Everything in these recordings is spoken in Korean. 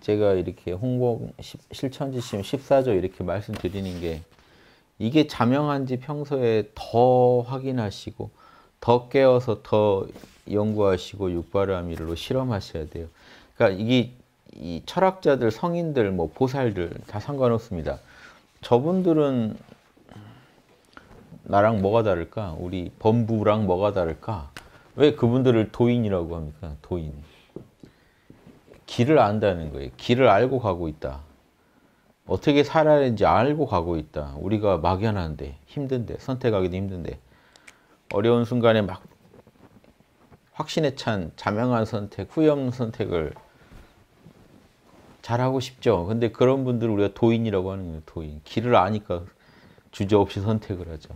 제가 이렇게 홍보 실천지침 14조 이렇게 말씀드리는 게 이게 자명한지 평소에 더 확인하시고 더 깨어서 더 연구하시고 육바라밀로 실험하셔야 돼요. 그러니까 이게 이 철학자들, 성인들, 뭐 보살들 다 상관없습니다. 저분들은 나랑 뭐가 다를까? 우리 범부랑 뭐가 다를까? 왜 그분들을 도인이라고 합니까? 도인. 길을 안다는 거예요. 길을 알고 가고 있다. 어떻게 살아야 하는지 알고 가고 있다. 우리가 막연한데, 힘든데, 선택하기도 힘든데, 어려운 순간에 막 확신에 찬 자명한 선택, 후회 없는 선택을 잘하고 싶죠. 근데 그런 분들 우리가 도인이라고 하는 거예요. 도인. 길을 아니까 주저없이 선택을 하죠.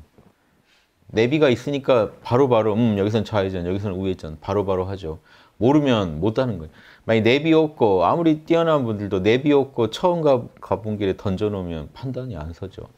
내비가 있으니까 바로바로 바로, 음 여기선 좌회전 여기서는 우회전 바로바로 바로 하죠 모르면 못하는 거예요 만약 내비 없고 아무리 뛰어난 분들도 내비 없고 처음 가, 가본 길에 던져놓으면 판단이 안 서죠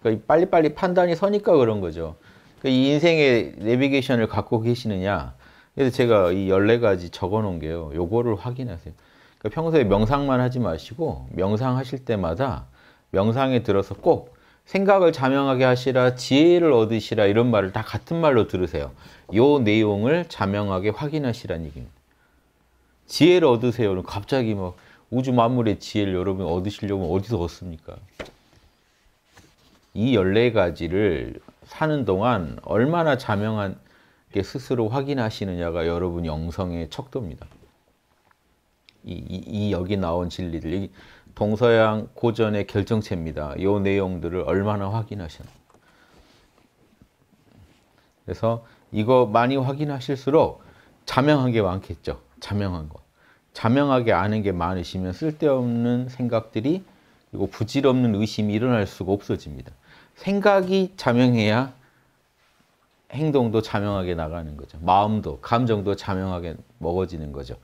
그러니까 빨리빨리 판단이 서니까 그런 거죠 그러니까 이 인생의 내비게이션을 갖고 계시느냐 그래서 제가 이 14가지 적어놓은 게요 요거를 확인하세요 그러니까 평소에 명상만 하지 마시고 명상하실 때마다 명상에 들어서 꼭 생각을 자명하게 하시라 지혜를 얻으시라 이런 말을 다 같은 말로 들으세요. 요 내용을 자명하게 확인하시라는 얘기입니다. 지혜를 얻으세요. 갑자기 막 우주 만물의 지혜를 여러분 얻으시려면 어디서 얻습니까? 이 14가지를 사는 동안 얼마나 자명한 게 스스로 확인하시느냐가 여러분 영성의 척도입니다. 이, 이, 이 여기 나온 진리들 여기 동서양 고전의 결정체입니다. 이 내용들을 얼마나 확인하셨나. 그래서 이거 많이 확인하실수록 자명한 게 많겠죠. 자명한 거. 자명하게 아는 게 많으시면 쓸데없는 생각들이 그리고 부질없는 의심이 일어날 수가 없어집니다. 생각이 자명해야 행동도 자명하게 나가는 거죠. 마음도, 감정도 자명하게 먹어지는 거죠.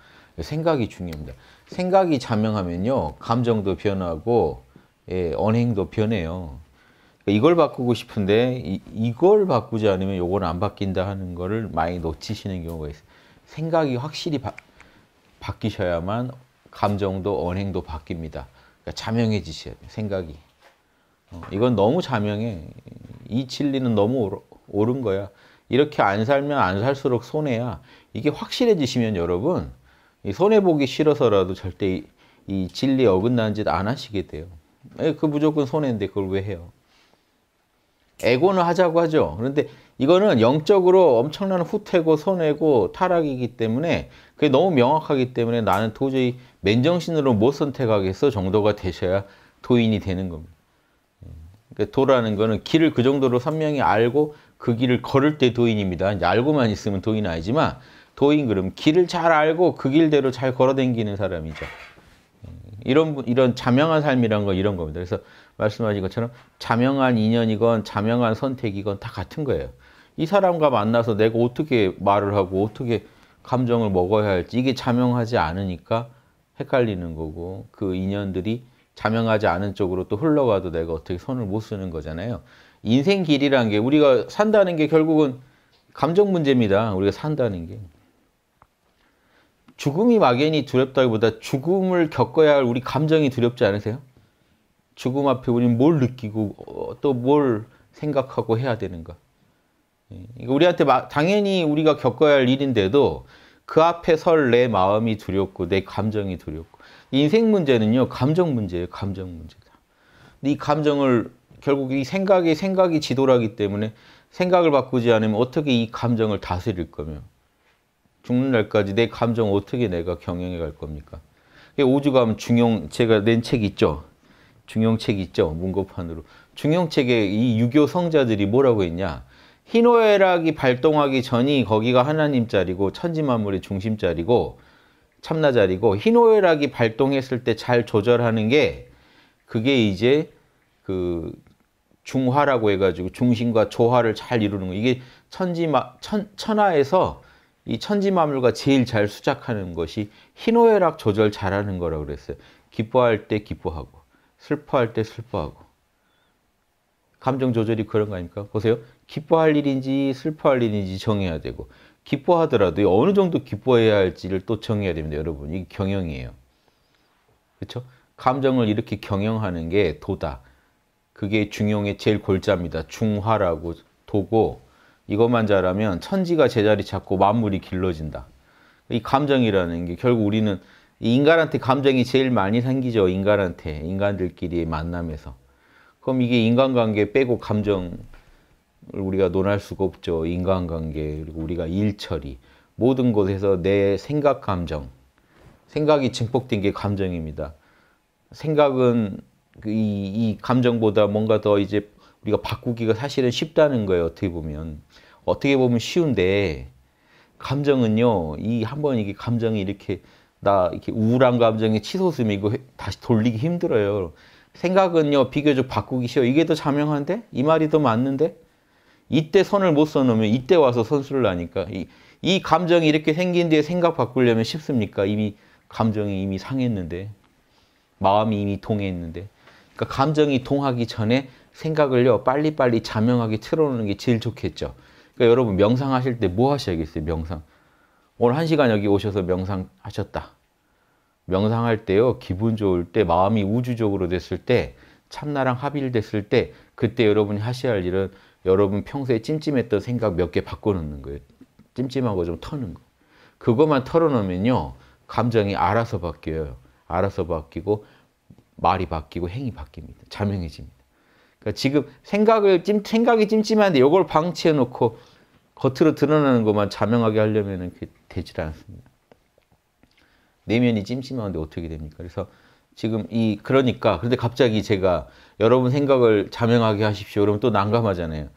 생각이 중요합니다. 생각이 자명하면요. 감정도 변하고 예, 언행도 변해요. 그러니까 이걸 바꾸고 싶은데 이, 이걸 바꾸지 않으면 요건 안 바뀐다 하는 거를 많이 놓치시는 경우가 있어요. 생각이 확실히 바, 바뀌셔야만 감정도 언행도 바뀝니다. 그러니까 자명해지셔야 돼요. 생각이. 어, 이건 너무 자명해. 이 진리는 너무 오르, 옳은 거야. 이렇게 안 살면 안 살수록 손해야. 이게 확실해지시면 여러분 손해 보기 싫어서라도 절대 이, 이 진리에 어긋나는 짓 안 하시게 돼요. 예, 그 무조건 손해인데 그걸 왜 해요? 에고는 하자고 하죠. 그런데 이거는 영적으로 엄청난 후퇴고 손해고 타락이기 때문에 그게 너무 명확하기 때문에 나는 도저히 맨정신으로 못 선택하겠어 정도가 되셔야 도인이 되는 겁니다. 그러니까 도라는 거는 길을 그 정도로 선명히 알고 그 길을 걸을 때 도인입니다. 알고만 있으면 도인 아니지만 도인 그럼 길을 잘 알고 그 길대로 잘 걸어다니는 사람이죠. 이런 이런 자명한 삶이란 거 이런 겁니다. 그래서 말씀하신 것처럼 자명한 인연이건 자명한 선택이건 다 같은 거예요. 이 사람과 만나서 내가 어떻게 말을 하고 어떻게 감정을 먹어야 할지 이게 자명하지 않으니까 헷갈리는 거고 그 인연들이 자명하지 않은 쪽으로 또 흘러가도 내가 어떻게 손을 못 쓰는 거잖아요. 인생 길이란 게 우리가 산다는 게 결국은 감정 문제입니다. 우리가 산다는 게. 죽음이 막연히 두렵다기보다 죽음을 겪어야 할 우리 감정이 두렵지 않으세요? 죽음 앞에 우리는 뭘 느끼고 어, 또뭘 생각하고 해야 되는가? 예, 우리한테 당연히 우리가 겪어야 할 일인데도 그 앞에 설 내 마음이 두렵고 내 감정이 두렵고 인생 문제는요 감정 문제예요 감정 문제다. 이 감정을 결국 이 생각이 생각이 지도라기 때문에 생각을 바꾸지 않으면 어떻게 이 감정을 다스릴 거며 죽는 날까지 내 감정 어떻게 내가 경영해 갈 겁니까? 오죽하면 중용 제가 낸 책 있죠. 중용책 있죠. 문고판으로. 중용책에 이 유교 성자들이 뭐라고 했냐. 희노애락이 발동하기 전이 거기가 하나님 자리고 천지만물의 중심 자리고 참나 자리고 희노애락이 발동했을 때 잘 조절하는 게 그게 이제 그 중화라고 해가지고 중심과 조화를 잘 이루는 거. 이게 천지 천 천하에서 이 천지 만물과 제일 잘 수작하는 것이 희노애락 조절 잘하는 거라고 그랬어요. 기뻐할 때 기뻐하고 슬퍼할 때 슬퍼하고 감정 조절이 그런 거 아닙니까? 보세요. 기뻐할 일인지 슬퍼할 일인지 정해야 되고 기뻐하더라도 어느 정도 기뻐해야 할지를 또 정해야 됩니다. 여러분 이게 경영이에요. 그렇죠? 감정을 이렇게 경영하는 게 도다. 그게 중용의 제일 골자입니다. 중화라고 도고 이것만 잘하면 천지가 제자리 잡고 만물이 길러진다. 이 감정이라는 게 결국 우리는 인간한테 감정이 제일 많이 생기죠. 인간한테. 인간들끼리 만남에서. 그럼 이게 인간관계 빼고 감정을 우리가 논할 수가 없죠. 인간관계, 그리고 우리가 일처리. 모든 곳에서 내 생각, 감정. 생각이 증폭된 게 감정입니다. 생각은 그 이, 이 감정보다 뭔가 더 이제 우리가 바꾸기가 사실은 쉽다는 거예요. 어떻게 보면. 어떻게 보면 쉬운데 감정은요. 이 한번 이게 감정이 이렇게 나 이렇게 우울한 감정이 치솟음이고 다시 돌리기 힘들어요. 생각은요. 비교적 바꾸기 쉬워. 이게 더 자명한데? 이 말이 더 맞는데? 이때 선을 못 써놓으면 이때 와서 선수를 하니까 이, 이 감정이 이렇게 생긴 뒤에 생각 바꾸려면 쉽습니까? 이미 감정이 이미 상했는데 마음이 이미 동했는데 그러니까 감정이 동하기 전에 생각을요 빨리빨리 자명하게 틀어놓는 게 제일 좋겠죠. 그러니까 여러분 명상하실 때 뭐 하셔야겠어요? 명상. 오늘 한 시간 여기 오셔서 명상하셨다. 명상할 때요 기분 좋을 때 마음이 우주적으로 됐을 때 참나랑 합일됐을 때 그때 여러분이 하셔야 할 일은 여러분 평소에 찜찜했던 생각 몇 개 바꿔놓는 거예요. 찜찜한 거좀 터는 거. 그것만 털어놓으면요 감정이 알아서 바뀌어요. 알아서 바뀌고 말이 바뀌고 행위 바뀝니다. 자명해집니다. 그러니까 지금 생각을 찜, 생각이 찜찜한데 이걸 방치해 놓고 겉으로 드러나는 것만 자명하게 하려면 그게 되질 않습니다. 내면이 찜찜한데 어떻게 됩니까? 그래서 지금 이 그러니까 그런데 갑자기 제가 여러분 생각을 자명하게 하십시오. 그러면 또 난감하잖아요.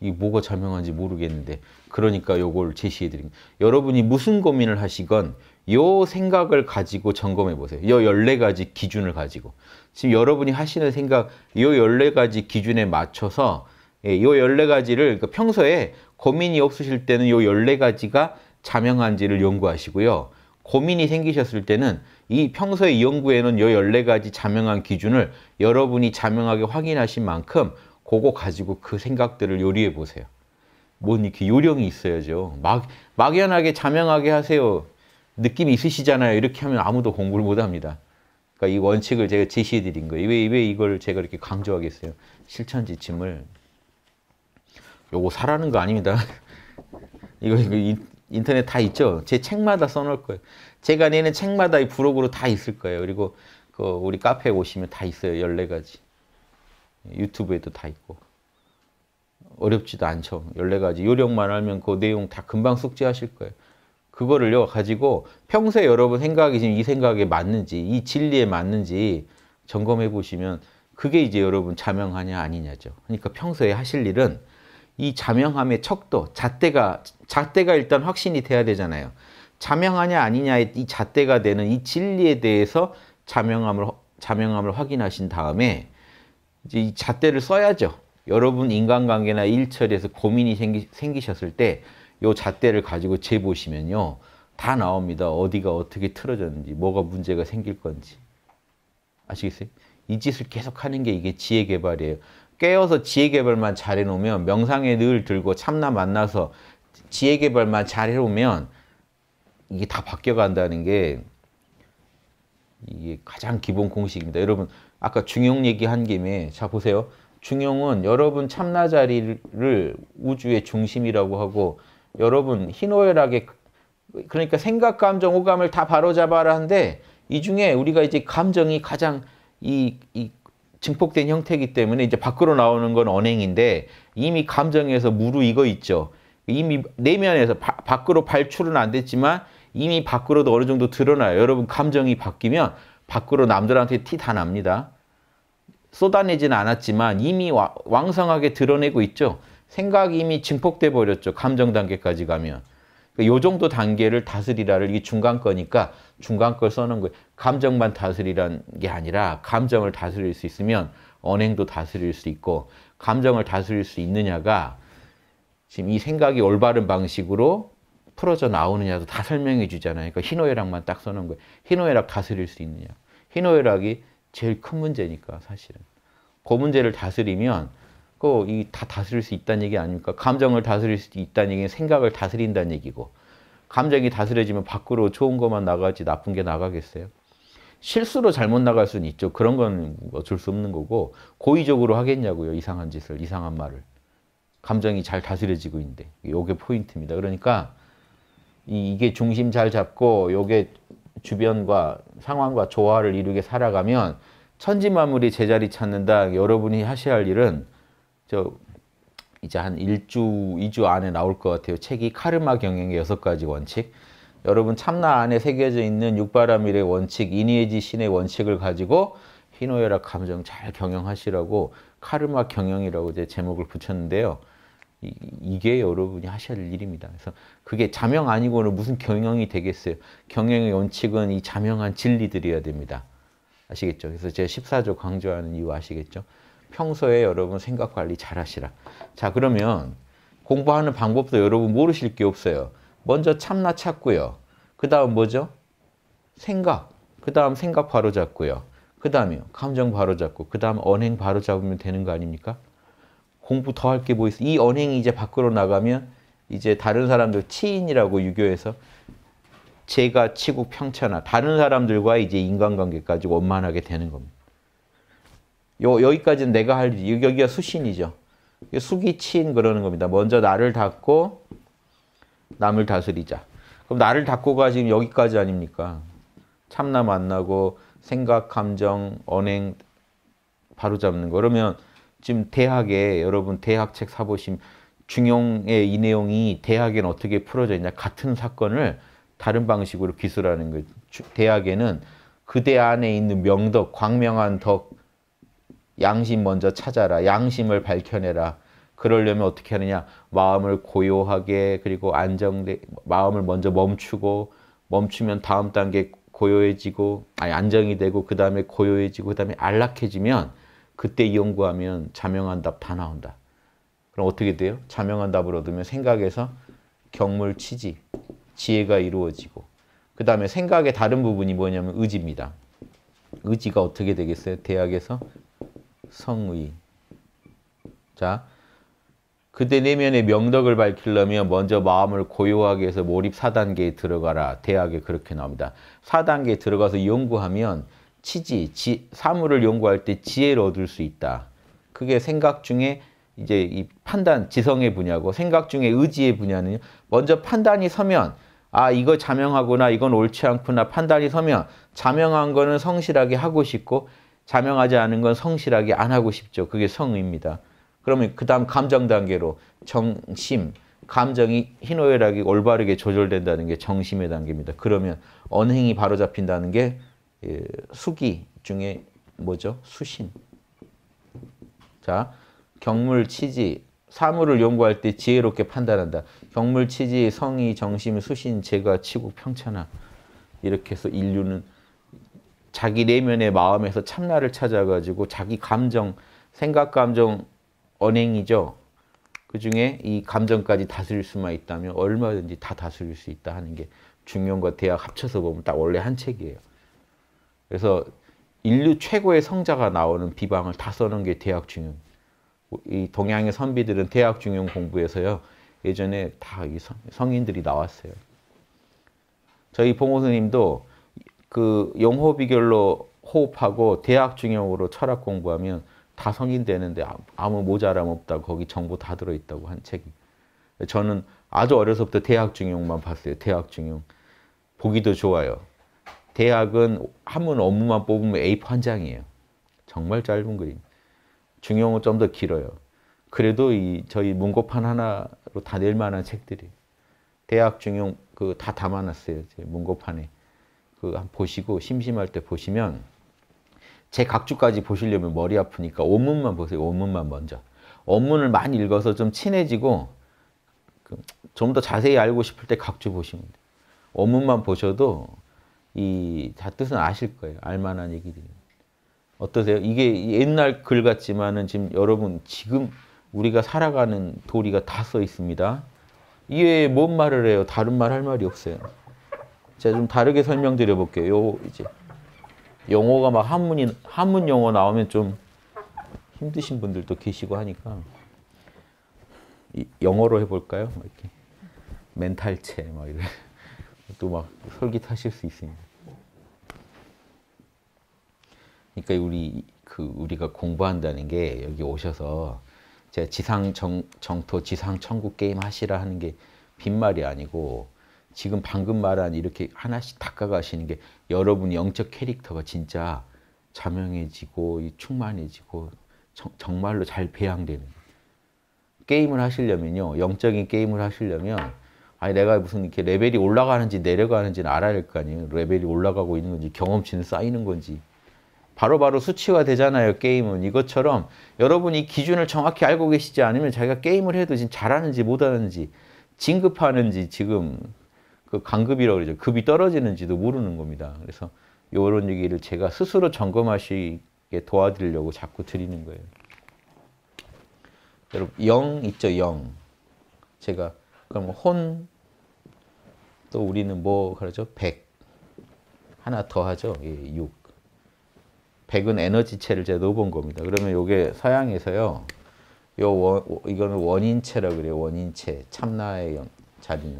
이 뭐가 자명한지 모르겠는데 그러니까 요걸 제시해 드립니다. 여러분이 무슨 고민을 하시건 요 생각을 가지고 점검해 보세요. 요 14가지 기준을 가지고 지금 여러분이 하시는 생각 이 14가지 기준에 맞춰서 이 예, 14가지를 그 평소에 고민이 없으실 때는 이 14가지가 자명한지를 연구하시고요. 고민이 생기셨을 때는 이 평소에 연구에는 이 14가지 자명한 기준을 여러분이 자명하게 확인하신 만큼 그거 가지고 그 생각들을 요리해 보세요. 뭔 이렇게 요령이 있어야죠. 막, 막연하게 자명하게 하세요. 느낌이 있으시잖아요. 이렇게 하면 아무도 공부를 못 합니다. 그러니까 이 원칙을 제가 제시해드린 거예요. 왜, 왜 이걸 제가 이렇게 강조하겠어요? 실천 지침을 요거 사라는 거 아닙니다. 이거, 이거 인터넷 다 있죠? 제 책마다 써놓을 거예요. 제가 내는 책마다 이 부록으로 다 있을 거예요. 그리고 그 우리 카페에 오시면 다 있어요. 14가지. 유튜브에도 다 있고. 어렵지도 않죠. 14가지. 요령만 알면 그 내용 다 금방 숙지하실 거예요. 그거를요 가지고 평소에 여러분 생각이 지금 이 생각에 맞는지 이 진리에 맞는지 점검해 보시면 그게 이제 여러분 자명하냐 아니냐죠. 그러니까 평소에 하실 일은 이 자명함의 척도 잣대가 잣대가 일단 확신이 돼야 되잖아요. 자명하냐 아니냐의 이 잣대가 되는 이 진리에 대해서 자명함을 자명함을 확인하신 다음에 이제 이 잣대를 써야죠. 여러분 인간관계나 일처리에서 고민이 생기, 생기셨을 때요 잣대를 가지고 재보시면요. 다 나옵니다. 어디가 어떻게 틀어졌는지, 뭐가 문제가 생길 건지. 아시겠어요? 이 짓을 계속 하는 게 이게 지혜 개발이에요. 깨어서 지혜 개발만 잘 해놓으면 명상에 늘 들고 참나 만나서 지혜 개발만 잘 해놓으면 이게 다 바뀌어간다는 게 이게 가장 기본 공식입니다. 여러분 아까 중용 얘기한 김에 자 보세요. 중용은 여러분 참나 자리를 우주의 중심이라고 하고 여러분 희노애락의 그, 그러니까 생각, 감정, 오감을다 바로잡아라는데 하이 중에 우리가 이제 감정이 가장 이, 이 증폭된 형태이기 때문에 이제 밖으로 나오는 건 언행인데 이미 감정에서 무르익어 있죠. 이미 내면에서 바, 밖으로 발출은 안 됐지만 이미 밖으로도 어느 정도 드러나요. 여러분 감정이 바뀌면 밖으로 남들한테 티 다 납니다. 쏟아내지는 않았지만 이미 와, 왕성하게 드러내고 있죠. 생각이 이미 증폭돼 버렸죠. 감정 단계까지 가면. 그요 그러니까 정도 단계를 다스리라를 이게 중간 거니까 중간 걸 써는 거예요. 감정만 다스리라는게 아니라 감정을 다스릴 수 있으면 언행도 다스릴 수 있고 감정을 다스릴 수 있느냐가 지금 이 생각이 올바른 방식으로 풀어져 나오느냐도 다 설명해 주잖아요. 그러니까 희노애락만 딱써는 거예요. 희노애락 다스릴 수 있느냐. 희노애락이 제일 큰 문제니까 사실은. 그 문제를 다스리면 그이다 다스릴 수 있다는 얘기 아닙니까? 감정을 다스릴 수 있다는 얘기는 생각을 다스린다는 얘기고 감정이 다스려지면 밖으로 좋은 것만 나가지 나쁜 게 나가겠어요? 실수로 잘못 나갈 수는 있죠. 그런 건 어쩔 수 없는 거고 고의적으로 하겠냐고요. 이상한 짓을, 이상한 말을. 감정이 잘 다스려지고 있는데 이게 포인트입니다. 그러니까 이게 중심 잘 잡고 이게 주변과 상황과 조화를 이루게 살아가면 천지만물이 제자리 찾는다. 여러분이 하셔야 할 일은 저 이제 한 1주, 2주 안에 나올 것 같아요. 책이 카르마 경영의 여섯 가지 원칙. 여러분 참나 안에 새겨져 있는 육바라밀의 원칙, 이니에지 신의 원칙을 가지고 희노애락 감정 잘 경영하시라고 카르마 경영이라고 제 제목을 붙였는데요. 이, 게 여러분이 하셔야 될 일입니다. 그래서 그게 자명 아니고는 무슨 경영이 되겠어요. 경영의 원칙은 이 자명한 진리들이어야 됩니다. 아시겠죠? 그래서 제 14조 강조하는 이유 아시겠죠? 평소에 여러분 생각 관리 잘 하시라. 자, 그러면 공부하는 방법도 여러분 모르실 게 없어요. 먼저 참나 찾고요. 그 다음 뭐죠? 생각. 그 다음 생각 바로 잡고요. 그다음에 감정 바로 잡고. 그 다음 언행 바로 잡으면 되는 거 아닙니까? 공부 더 할 게 뭐 있어? 이 언행이 이제 밖으로 나가면 이제 다른 사람들 치인이라고 유교에서 제가 치고 평차나 다른 사람들과 이제 인간관계까지 원만하게 되는 겁니다. 요 여기까지는 내가 할 여기가 수신이죠. 숙이 치인 그러는 겁니다. 먼저 나를 닫고 남을 다스리자. 그럼 나를 닫고가 지금 여기까지 아닙니까? 참나 만나고 생각, 감정, 언행 바로잡는 거. 그러면 지금 대학에 여러분 대학 책사보시 중용의 이 내용이 대학엔 어떻게 풀어져 있냐. 같은 사건을 다른 방식으로 기술하는 거예요. 대학에는 그대 안에 있는 명덕, 광명한 덕, 양심 먼저 찾아라. 양심을 밝혀내라. 그러려면 어떻게 하느냐? 마음을 고요하게 그리고 안정되 마음을 먼저 멈추고 멈추면 다음 단계 고요해지고 아니 안정이 되고 그다음에 고요해지고 그다음에 안락해지면 그때 연구하면 자명한 답 다 나온다. 그럼 어떻게 돼요? 자명한 답을 얻으면 생각에서 경물치지, 지혜가 이루어지고 그 다음에 생각의 다른 부분이 뭐냐면 의지입니다. 의지가 어떻게 되겠어요? 대학에서 성의. 자, 그대 내면의 명덕을 밝히려면 먼저 마음을 고요하게 해서 몰입 4단계에 들어가라. 대학에 그렇게 나옵니다. 4단계에 들어가서 연구하면 치지, 지, 사물을 연구할 때 지혜를 얻을 수 있다. 그게 생각 중에 이제 이 판단, 지성의 분야고 생각 중에 의지의 분야는 먼저 판단이 서면 아 이거 자명하구나 이건 옳지 않구나 판단이 서면 자명한 거는 성실하게 하고 싶고 자명하지 않은 건 성실하게 안 하고 싶죠. 그게 성입니다. 그러면 그 다음 감정 단계로 정심, 감정이 희노애락이 올바르게 조절된다는 게 정심의 단계입니다. 그러면 언행이 바로잡힌다는 게 예, 수기 중에 뭐죠? 수신. 자, 경물 치지, 사물을 연구할 때 지혜롭게 판단한다. 경물 치지, 성의, 정심, 수신, 제가, 치국, 평천하. 이렇게 해서 인류는 자기 내면의 마음에서 참나를 찾아가지고 자기 감정, 생각, 감정, 언행이죠. 그 중에 이 감정까지 다스릴 수만 있다면 얼마든지 다 다스릴 수 있다 하는 게 중용과 대학 합쳐서 보면 딱 원래 한 책이에요. 그래서 인류 최고의 성자가 나오는 비방을 다써놓게 대학 중용. 이 동양의 선비들은 대학 중용 공부에서요. 예전에 다이 성인들이 나왔어요. 저희 봉호 스님도 그 영호 비결로 호흡하고 대학 중용으로 철학 공부하면 다 성인 되는데 아, 아무 모자람 없다 거기 정보 다 들어있다고 한 책이 저는 아주 어려서부터 대학 중용만 봤어요 대학 중용 보기도 좋아요 대학은 한문 업무만 뽑으면 A4 한 장이에요 정말 짧은 그림 중용은 좀 더 길어요 그래도 이 저희 문고판 하나로 다 낼 만한 책들이 대학 중용 그다 담아놨어요 문고판에 그 보시고 심심할 때 보시면 제 각주까지 보시려면 머리 아프니까 원문만 보세요. 원문만 먼저. 원문을 많이 읽어서 좀 친해지고 그 좀더 자세히 알고 싶을 때 각주 보시면 돼요. 원문만 보셔도 이 뜻은 아실 거예요. 알만한 얘기들. 어떠세요? 이게 옛날 글 같지만은 지금 여러분 지금 우리가 살아가는 도리가 다 써 있습니다. 이게 뭔 말을 해요? 다른 말 할 말이 없어요. 제가 좀 다르게 설명드려 볼게요. 이제 영어가 막 한문이 한문 영어 나오면 좀 힘드신 분들도 계시고 하니까 영어로 해볼까요? 이렇게 멘탈체 막 이래 또막 설깃하실 수 있습니다. 그러니까 우리 그 우리가 공부한다는 게 여기 오셔서 제가 지상 정, 정토 지상 천국 게임 하시라 하는 게 빈말이 아니고 지금 방금 말한 이렇게 하나씩 닦아가시는 게 여러분 영적 캐릭터가 진짜 자명해지고 충만해지고 정말로 잘 배양되는 게임을 하시려면요. 영적인 게임을 하시려면 아니 내가 무슨 이렇게 레벨이 올라가는지 내려가는지는 알아야 할 거 아니에요. 레벨이 올라가고 있는 건지 경험치는 쌓이는 건지 바로바로 바로 수치가 되잖아요. 게임은 이것처럼 여러분이 기준을 정확히 알고 계시지 않으면 자기가 게임을 해도 지금 잘하는지 못하는지 진급하는지 지금 그 강급이라고 그러죠. 급이 떨어지는지도 모르는 겁니다. 그래서 이런 얘기를 제가 스스로 점검하시게 도와드리려고 자꾸 드리는 거예요. 여러분 영 있죠 영. 제가 그럼 혼 또 우리는 뭐 그러죠 백 하나 더 하죠 예, 6. 백은 에너지체를 제가 넣어본 겁니다. 그러면 이게 서양에서요. 요 원, 이거는 원인체라고 그래요. 원인체 참나의 영, 자리는.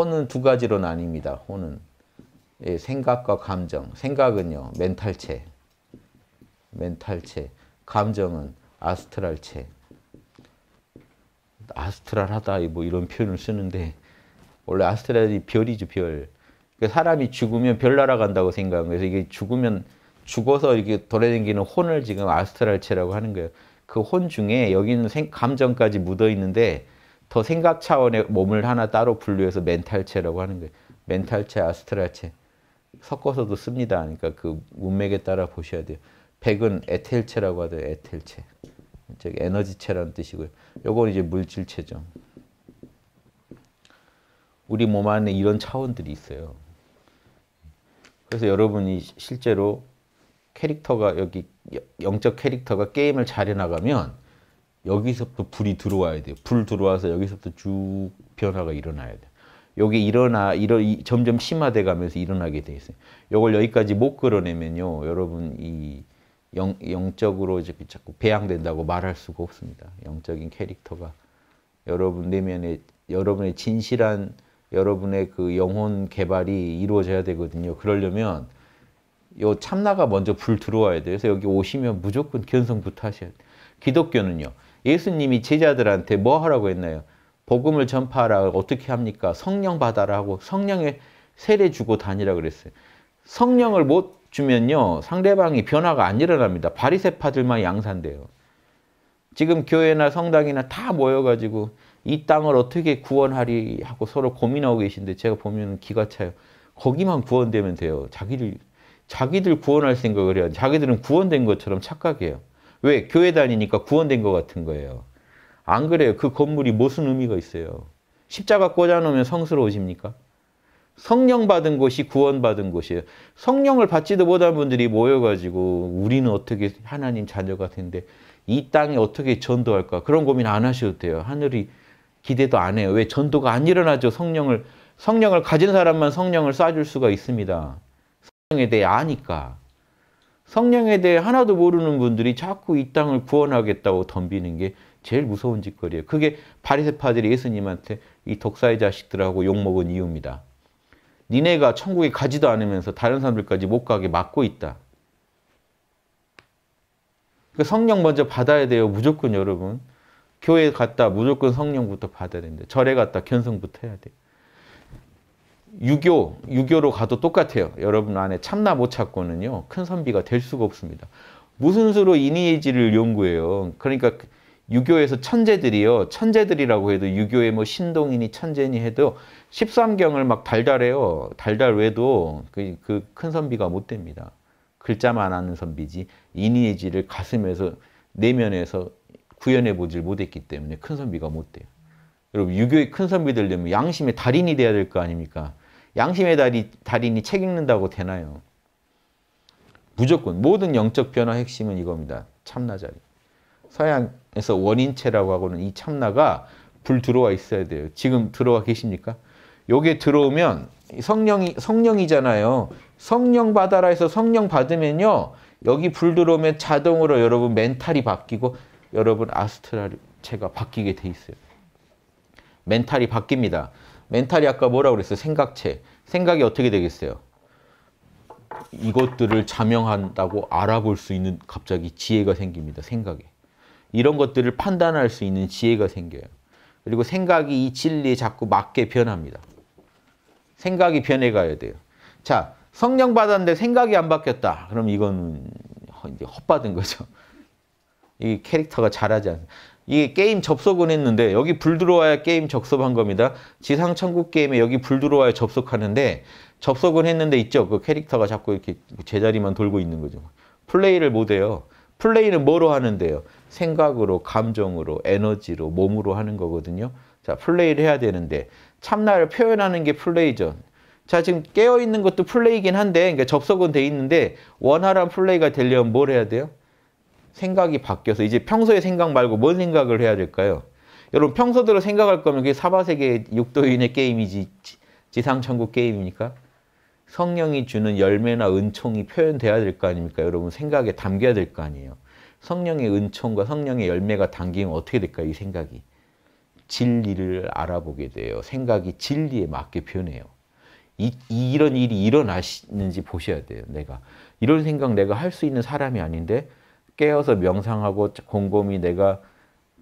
혼은 두 가지로 나뉩니다. 혼은 예, 생각과 감정. 생각은요 멘탈체, 멘탈체. 감정은 아스트랄체. 아스트랄하다 뭐 이런 표현을 쓰는데 원래 아스트랄이 별이죠 별. 그러니까 사람이 죽으면 별 날아간다고 생각한 거예요. 그래서 이게 죽으면 죽어서 이렇게 돌아다니는 혼을 지금 아스트랄체라고 하는 거예요. 그 혼 중에 여기는 생, 감정까지 묻어 있는데 더 생각 차원의 몸을 하나 따로 분류해서 멘탈체라고 하는 거예요. 멘탈체, 아스트랄체 섞어서도 씁니다. 그러니까 그 문맥에 따라 보셔야 돼요. 백은 에텔체라고 하더요 에텔체. 즉 에너지체라는 뜻이고요. 요건 이제 물질체죠. 우리 몸 안에 이런 차원들이 있어요. 그래서 여러분이 실제로 캐릭터가 여기 영적 캐릭터가 게임을 잘해 나가면 여기서부터 불이 들어와야 돼요. 불 들어와서 여기서부터 쭉 변화가 일어나야 돼요. 요게 일어나 일어 점점 심화돼 가면서 일어나게 돼 있어요. 요걸 여기까지 못 끌어내면요. 여러분 이 영, 영적으로 이렇게 그 자꾸 배양된다고 말할 수가 없습니다. 영적인 캐릭터가 여러분 내면에 여러분의 진실한 여러분의 그 영혼 개발이 이루어져야 되거든요. 그러려면 요 참나가 먼저 불 들어와야 돼요. 그래서 여기 오시면 무조건 견성부터 하셔야 돼요. 기독교는요. 예수님이 제자들한테 뭐 하라고 했나요? 복음을 전파하라 어떻게 합니까? 성령 받아라 하고 성령에 세례 주고 다니라 그랬어요. 성령을 못 주면요 상대방이 변화가 안 일어납니다. 바리새파들만 양산돼요. 지금 교회나 성당이나 다 모여가지고 이 땅을 어떻게 구원하리 하고 서로 고민하고 계신데 제가 보면 기가 차요. 거기만 구원되면 돼요. 자기를 자기들 구원할 생각을 해요. 자기들은 구원된 것처럼 착각해요. 왜? 교회 다니니까 구원된 것 같은 거예요. 안 그래요. 그 건물이 무슨 의미가 있어요. 십자가 꽂아놓으면 성스러워집니까? 성령 받은 곳이 구원받은 곳이에요. 성령을 받지도 못한 분들이 모여가지고 우리는 어떻게 하나님 자녀 같은데 이 땅에 어떻게 전도할까 그런 고민 안 하셔도 돼요. 하늘이 기대도 안 해요. 왜 전도가 안 일어나죠? 성령을 성령을 가진 사람만 성령을 쏴줄 수가 있습니다. 성령에 대해 아니까. 성령에 대해 하나도 모르는 분들이 자꾸 이 땅을 구원하겠다고 덤비는 게 제일 무서운 짓거리예요. 그게 바리새파들이 예수님한테 이 독사의 자식들하고 욕먹은 이유입니다. 니네가 천국에 가지도 않으면서 다른 사람들까지 못 가게 막고 있다. 그러니까 성령 먼저 받아야 돼요. 무조건 여러분. 교회 갔다 무조건 성령부터 받아야 된다. 절에 갔다 견성부터 해야 돼 유교, 유교로 가도 똑같아요. 여러분 안에 참나 못 찾고는요. 큰 선비가 될 수가 없습니다. 무슨 수로 이니에지를 이 연구해요. 그러니까 유교에서 천재들이요. 천재들이라고 해도 유교의 뭐 신동이니 천재니 해도 13경을 막 달달해요. 달달외도 그, 그 큰 선비가 못 됩니다. 글자만 아는 선비지 이니에지를 이 가슴에서 내면에서 구현해 보질 못했기 때문에 큰 선비가 못 돼요. 여러분 유교의 큰 선비들 되면 양심의 달인이 돼야 될 거 아닙니까? 양심의 달인, 달인이 책 읽는다고 되나요? 무조건 모든 영적 변화 핵심은 이겁니다. 참나 자리. 서양에서 원인체라고 하고는 이 참나가 불 들어와 있어야 돼요. 지금 들어와 계십니까? 요게 들어오면 성령이 성령이잖아요. 성령 받아라 해서 성령 받으면요. 여기 불 들어오면 자동으로 여러분 멘탈이 바뀌고 여러분 아스트랄 체가 바뀌게 돼 있어요. 멘탈이 바뀝니다. 멘탈이 아까 뭐라고 그랬어요? 생각체. 생각이 어떻게 되겠어요? 이것들을 자명한다고 알아볼 수 있는 갑자기 지혜가 생깁니다. 생각에. 이런 것들을 판단할 수 있는 지혜가 생겨요. 그리고 생각이 이 진리에 자꾸 맞게 변합니다. 생각이 변해가야 돼요. 자, 성령 받았는데 생각이 안 바뀌었다. 그럼 이건 이제 헛받은 거죠. 이 캐릭터가 잘하지 않습니다. 이 게임 접속은 했는데 여기 불 들어와야 게임 접속한 겁니다. 지상 천국 게임에 여기 불 들어와야 접속하는데 접속은 했는데 있죠. 그 캐릭터가 자꾸 이렇게 제자리만 돌고 있는 거죠. 플레이를 못 해요. 플레이는 뭐로 하는데요? 생각으로, 감정으로, 에너지로, 몸으로 하는 거거든요. 자, 플레이를 해야 되는데 참나를 표현하는 게 플레이죠. 자, 지금 깨어 있는 것도 플레이긴 한데 그러니까 접속은 돼 있는데 원활한 플레이가 되려면 뭘 해야 돼요? 생각이 바뀌어서 이제 평소의 생각 말고 뭔 생각을 해야 될까요? 여러분 평소대로 생각할 거면 그게 사바세계 육도인의 게임이지 지상천국 게임입니까? 성령이 주는 열매나 은총이 표현돼야 될 거 아닙니까? 여러분 생각에 담겨야 될 거 아니에요. 성령의 은총과 성령의 열매가 담기면 어떻게 될까요? 이 생각이. 진리를 알아보게 돼요. 생각이 진리에 맞게 표현해요. 이, 이런 일이 일어나시는지 보셔야 돼요. 내가 이런 생각 내가 할 수 있는 사람이 아닌데 깨어서 명상하고 곰곰이 내가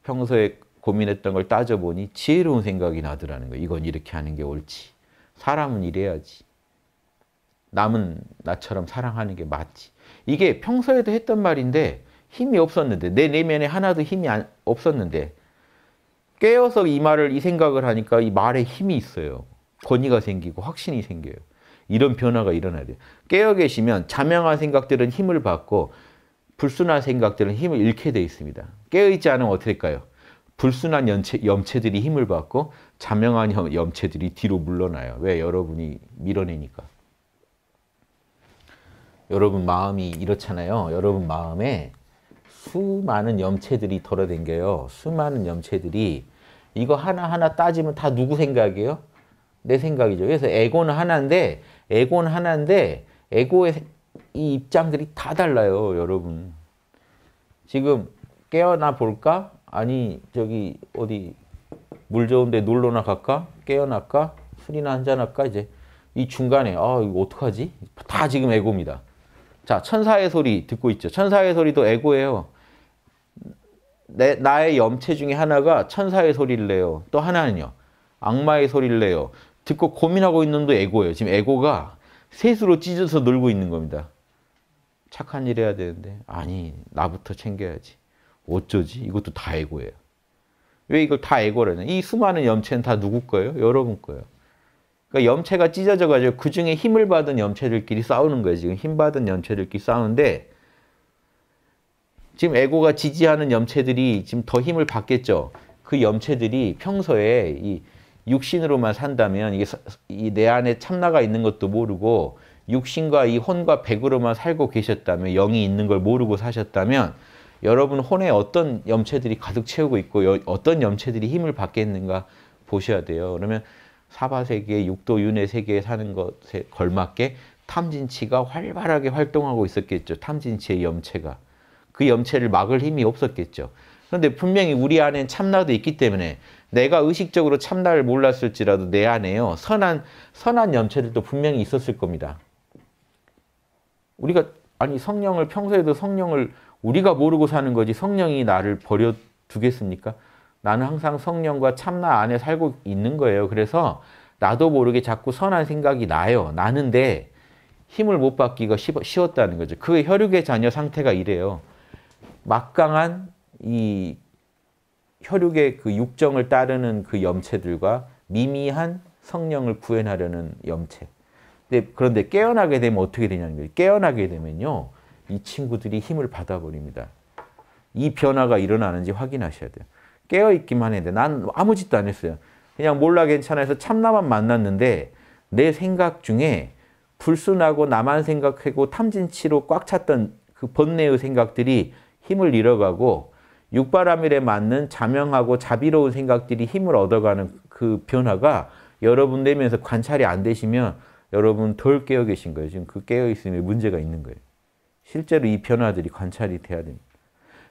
평소에 고민했던 걸 따져보니 지혜로운 생각이 나더라는 거예요. 이건 이렇게 하는 게 옳지. 사람은 이래야지. 남은 나처럼 사랑하는 게 맞지. 이게 평소에도 했던 말인데 힘이 없었는데 내 내면에 하나도 힘이 안, 없었는데 깨어서 이 말을 이 생각을 하니까 이 말에 힘이 있어요. 권위가 생기고 확신이 생겨요. 이런 변화가 일어나야 돼요. 깨어 계시면 자명한 생각들은 힘을 받고 불순한 생각들은 힘을 잃게 돼 있습니다. 깨어있지 않으면 어떻까요 불순한 염체, 염체들이 힘을 받고 자명한 염체들이 뒤로 물러나요. 왜? 여러분이 밀어내니까. 여러분 마음이 이렇잖아요. 여러분 마음에 수많은 염체들이 덜어댕겨요. 수많은 염체들이 이거 하나하나 따지면 다 누구 생각이에요? 내 생각이죠. 그래서 에고는 하나인데 에고는 하나인데 에고의 이 입장들이 다 달라요, 여러분. 지금 깨어나 볼까? 아니, 저기 어디 물 좋은데 놀러나 갈까? 깨어날까? 술이나 한잔 할까? 이제 이 중간에 아, 이거 어떡하지? 다 지금 에고입니다. 자, 천사의 소리 듣고 있죠. 천사의 소리도 에고예요. 내, 나의 염체 중에 하나가 천사의 소리를 내요. 또 하나는요. 악마의 소리를 내요. 듣고 고민하고 있는 도 에고예요. 지금 에고가 셋으로 찢어서 놀고 있는 겁니다. 착한 일 해야 되는데 아니 나부터 챙겨야지. 어쩌지? 이것도 다 에고예요. 왜 이걸 다 에고라냐? 이 수많은 염체는 다 누구 거예요? 여러분 거예요. 그러니까 염체가 찢어져가지고 그 중에 힘을 받은 염체들끼리 싸우는 거예요. 지금 힘 받은 염체들끼리 싸우는데 지금 에고가 지지하는 염체들이 지금 더 힘을 받겠죠. 그 염체들이 평소에 이 육신으로만 산다면 이게 이내 안에 참나가 있는 것도 모르고 육신과 이 혼과 백으로만 살고 계셨다면 영이 있는 걸 모르고 사셨다면 여러분 혼에 어떤 염체들이 가득 채우고 있고 여, 어떤 염체들이 힘을 받겠는가 보셔야 돼요. 그러면 사바세계, 육도윤회 세계에 사는 것에 걸맞게 탐진치가 활발하게 활동하고 있었겠죠. 탐진치의 염체가. 그 염체를 막을 힘이 없었겠죠. 그런데 분명히 우리 안엔 참나도 있기 때문에 내가 의식적으로 참나를 몰랐을지라도 내 안에요. 선한, 선한 염체들도 분명히 있었을 겁니다. 우리가 아니 성령을 평소에도 성령을 우리가 모르고 사는 거지 성령이 나를 버려 두겠습니까? 나는 항상 성령과 참나 안에 살고 있는 거예요. 그래서 나도 모르게 자꾸 선한 생각이 나요. 나는데 힘을 못 받기가 쉬웠다는 거죠. 그 혈육의 자녀 상태가 이래요. 막강한 이 혈육의 그 육정을 따르는 그 염체들과 미미한 성령을 구현하려는 염체. 네, 그런데 깨어나게 되면 어떻게 되냐는 거예요. 깨어나게 되면요. 이 친구들이 힘을 받아버립니다. 이 변화가 일어나는지 확인하셔야 돼요. 깨어있기만 했는데 난 아무 짓도 안 했어요. 그냥 몰라 괜찮아 해서 참나만 만났는데 내 생각 중에 불순하고 나만 생각하고 탐진치로 꽉 찼던 그 번뇌의 생각들이 힘을 잃어가고 육바람일에 맞는 자명하고 자비로운 생각들이 힘을 얻어가는 그 변화가 여러분 내면서 관찰이 안 되시면 여러분 덜 깨어 계신 거예요. 지금 그 깨어 있음에 문제가 있는 거예요. 실제로 이 변화들이 관찰이 돼야 됩니다.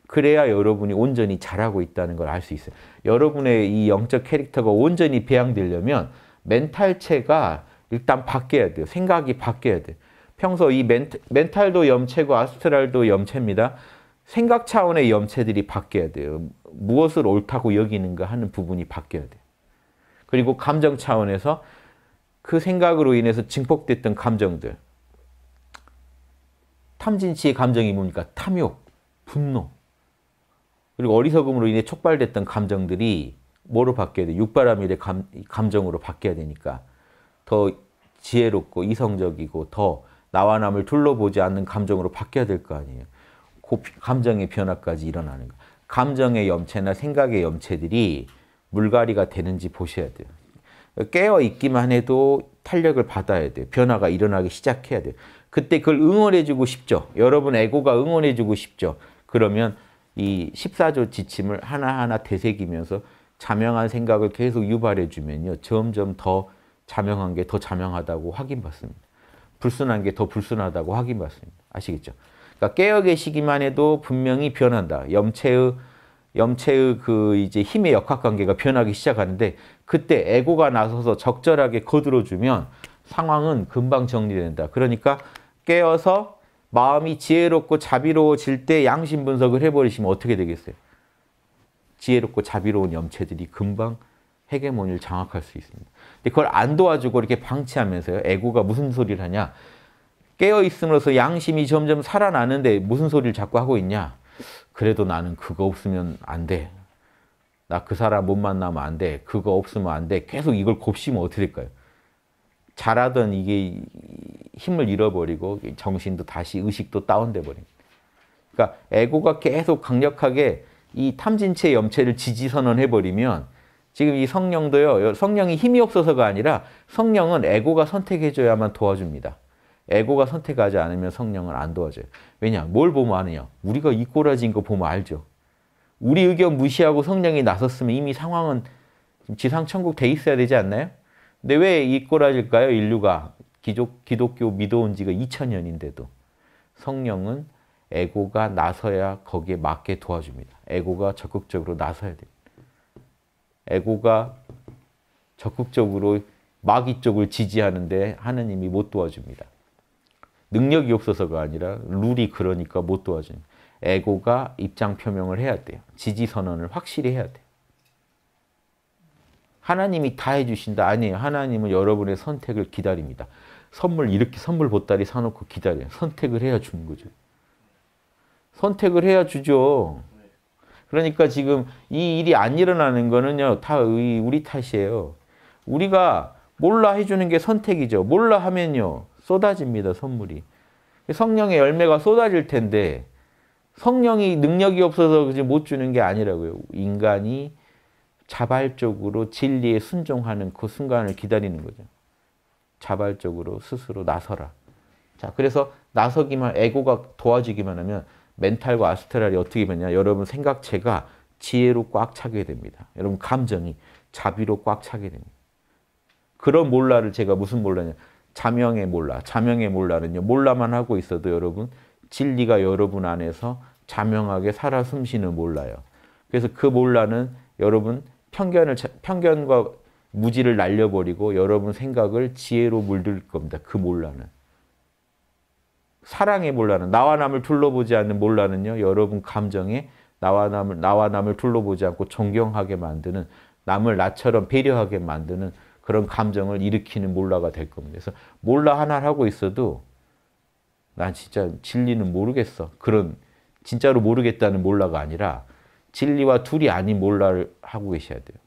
그래야 여러분이 온전히 잘하고 있다는 걸 알 수 있어요. 여러분의 이 영적 캐릭터가 온전히 배양되려면 멘탈체가 일단 바뀌어야 돼요. 생각이 바뀌어야 돼요. 평소 이 멘탈, 도 염체고 아스트랄도 염체입니다. 생각 차원의 염체들이 바뀌어야 돼요. 무엇을 옳다고 여기는가 하는 부분이 바뀌어야 돼요. 그리고 감정 차원에서 그 생각으로 인해서 증폭됐던 감정들. 탐진치의 감정이 뭡니까? 탐욕, 분노. 그리고 어리석음으로 인해 촉발됐던 감정들이 뭐로 바뀌어야 돼? 육바람일의 감, 감정으로 바뀌어야 되니까 더 지혜롭고 이성적이고 더 나와 남을 둘러보지 않는 감정으로 바뀌어야 될 거 아니에요. 그 감정의 변화까지 일어나는 거. 감정의 염체나 생각의 염체들이 물갈이가 되는지 보셔야 돼요. 깨어 있기만 해도 탄력을 받아야 돼요. 변화가 일어나기 시작해야 돼요. 그때 그걸 응원해주고 싶죠. 여러분 에고가 응원해주고 싶죠. 그러면 이 14조 지침을 하나하나 되새기면서 자명한 생각을 계속 유발해주면요. 점점 더 자명한 게 더 자명하다고 확인받습니다. 불순한 게 더 불순하다고 확인받습니다. 아시겠죠? 그러니까 깨어 계시기만 해도 분명히 변한다. 염체의 염체의 그 이제 힘의 역학 관계가 변하기 시작하는데 그때 에고가 나서서 적절하게 거들어 주면 상황은 금방 정리된다. 그러니까 깨어서 마음이 지혜롭고 자비로워질 때 양심 분석을 해버리시면 어떻게 되겠어요? 지혜롭고 자비로운 염체들이 금방 해게몬을 장악할 수 있습니다. 근데 그걸 안 도와주고 이렇게 방치하면서요. 에고가 무슨 소리를 하냐. 깨어있음으로써 양심이 점점 살아나는데 무슨 소리를 자꾸 하고 있냐. 그래도 나는 그거 없으면 안 돼. 나 그 사람 못 만나면 안 돼. 그거 없으면 안 돼. 계속 이걸 곱씹으면 어떻게 될까요? 잘하던 이게 힘을 잃어버리고 정신도 다시 의식도 다운돼 버린. 그러니까 에고가 계속 강력하게 이 탐진체 염체를 지지 선언해 버리면 지금 이 성령도요. 성령이 힘이 없어서가 아니라 성령은 에고가 선택해 줘야만 도와줍니다. 에고가 선택하지 않으면 성령을안 도와줘요. 왜냐? 뭘 보면 아느냐? 우리가 이 꼬라지인 거 보면 알죠. 우리 의견 무시하고 성령이 나섰으면 이미 상황은 지상천국 돼 있어야 되지 않나요? 근데 왜 이 꼬라질까요? 인류가 기족, 기독교 믿어온 지가 2000년인데도 성령은 에고가 나서야 거기에 맞게 도와줍니다. 에고가 적극적으로 나서야 돼요. 에고가 적극적으로 마귀 쪽을 지지하는데 하느님이 못 도와줍니다. 능력이 없어서가 아니라 룰이 그러니까 못도와준 에고가 입장 표명을 해야 돼요. 지지 선언을 확실히 해야 돼요. 하나님이 다 해주신다. 아니에요. 하나님은 여러분의 선택을 기다립니다. 선물 이렇게 선물 보따리 사놓고 기다려요. 선택을 해야 주는 거죠. 선택을 해야 주죠. 그러니까 지금 이 일이 안 일어나는 거는요. 다 우리 탓이에요. 우리가 몰라 해주는 게 선택이죠. 몰라 하면요. 쏟아집니다. 선물이. 성령의 열매가 쏟아질 텐데 성령이 능력이 없어서 못 주는 게 아니라고요. 인간이 자발적으로 진리에 순종하는 그 순간을 기다리는 거죠. 자발적으로 스스로 나서라. 자, 그래서 나서기만 에고가 도와주기만 하면 멘탈과 아스트랄이 어떻게 되냐? 여러분 생각체가 지혜로 꽉 차게 됩니다. 여러분 감정이 자비로 꽉 차게 됩니다. 그런 몰라를 제가 무슨 몰라냐? 자명의 몰라. 자명의 몰라는요. 몰라만 하고 있어도 여러분 진리가 여러분 안에서 자명하게 살아 숨쉬는 몰라요. 그래서 그 몰라는 여러분 편견을 편견과 무지를 날려버리고 여러분 생각을 지혜로 물들 겁니다. 그 몰라는. 사랑의 몰라는 나와 남을 둘러보지 않는 몰라는요. 여러분 감정에 나와 남을 나와 남을 둘러보지 않고 존경하게 만드는 남을 나처럼 배려하게 만드는 그런 감정을 일으키는 몰라가 될 겁니다. 그래서 몰라 하나 하고 있어도 난 진짜 진리는 모르겠어. 그런 진짜로 모르겠다는 몰라가 아니라 진리와 둘이 아닌 몰라를 하고 계셔야 돼요.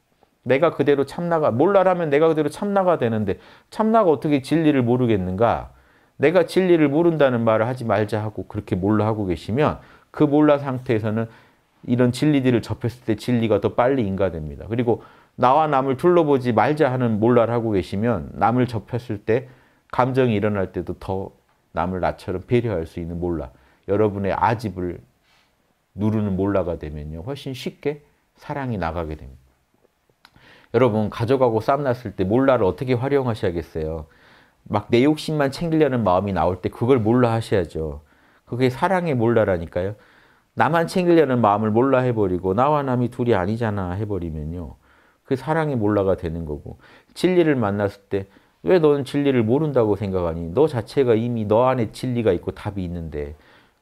내가 그대로 참나가 몰라라면 내가 그대로 참나가 되는데 참나가 어떻게 진리를 모르겠는가? 내가 진리를 모른다는 말을 하지 말자 하고 그렇게 몰라 하고 계시면 그 몰라 상태에서는 이런 진리들을 접했을 때 진리가 더 빨리 인가됩니다. 그리고 나와 남을 둘러보지 말자 하는 몰라를 하고 계시면 남을 접했을 때 감정이 일어날 때도 더 남을 나처럼 배려할 수 있는 몰라 여러분의 아집을 누르는 몰라가 되면요 훨씬 쉽게 사랑이 나가게 됩니다. 여러분 가져가고 쌈났을 때 몰라를 어떻게 활용하셔야겠어요? 막 내 욕심만 챙기려는 마음이 나올 때 그걸 몰라 하셔야죠. 그게 사랑의 몰라라니까요. 나만 챙기려는 마음을 몰라 해버리고 나와 남이 둘이 아니잖아 해버리면요. 그사랑이 몰라가 되는 거고 진리를 만났을 때 왜 너는 진리를 모른다고 생각하니? 너 자체가 이미 너 안에 진리가 있고 답이 있는데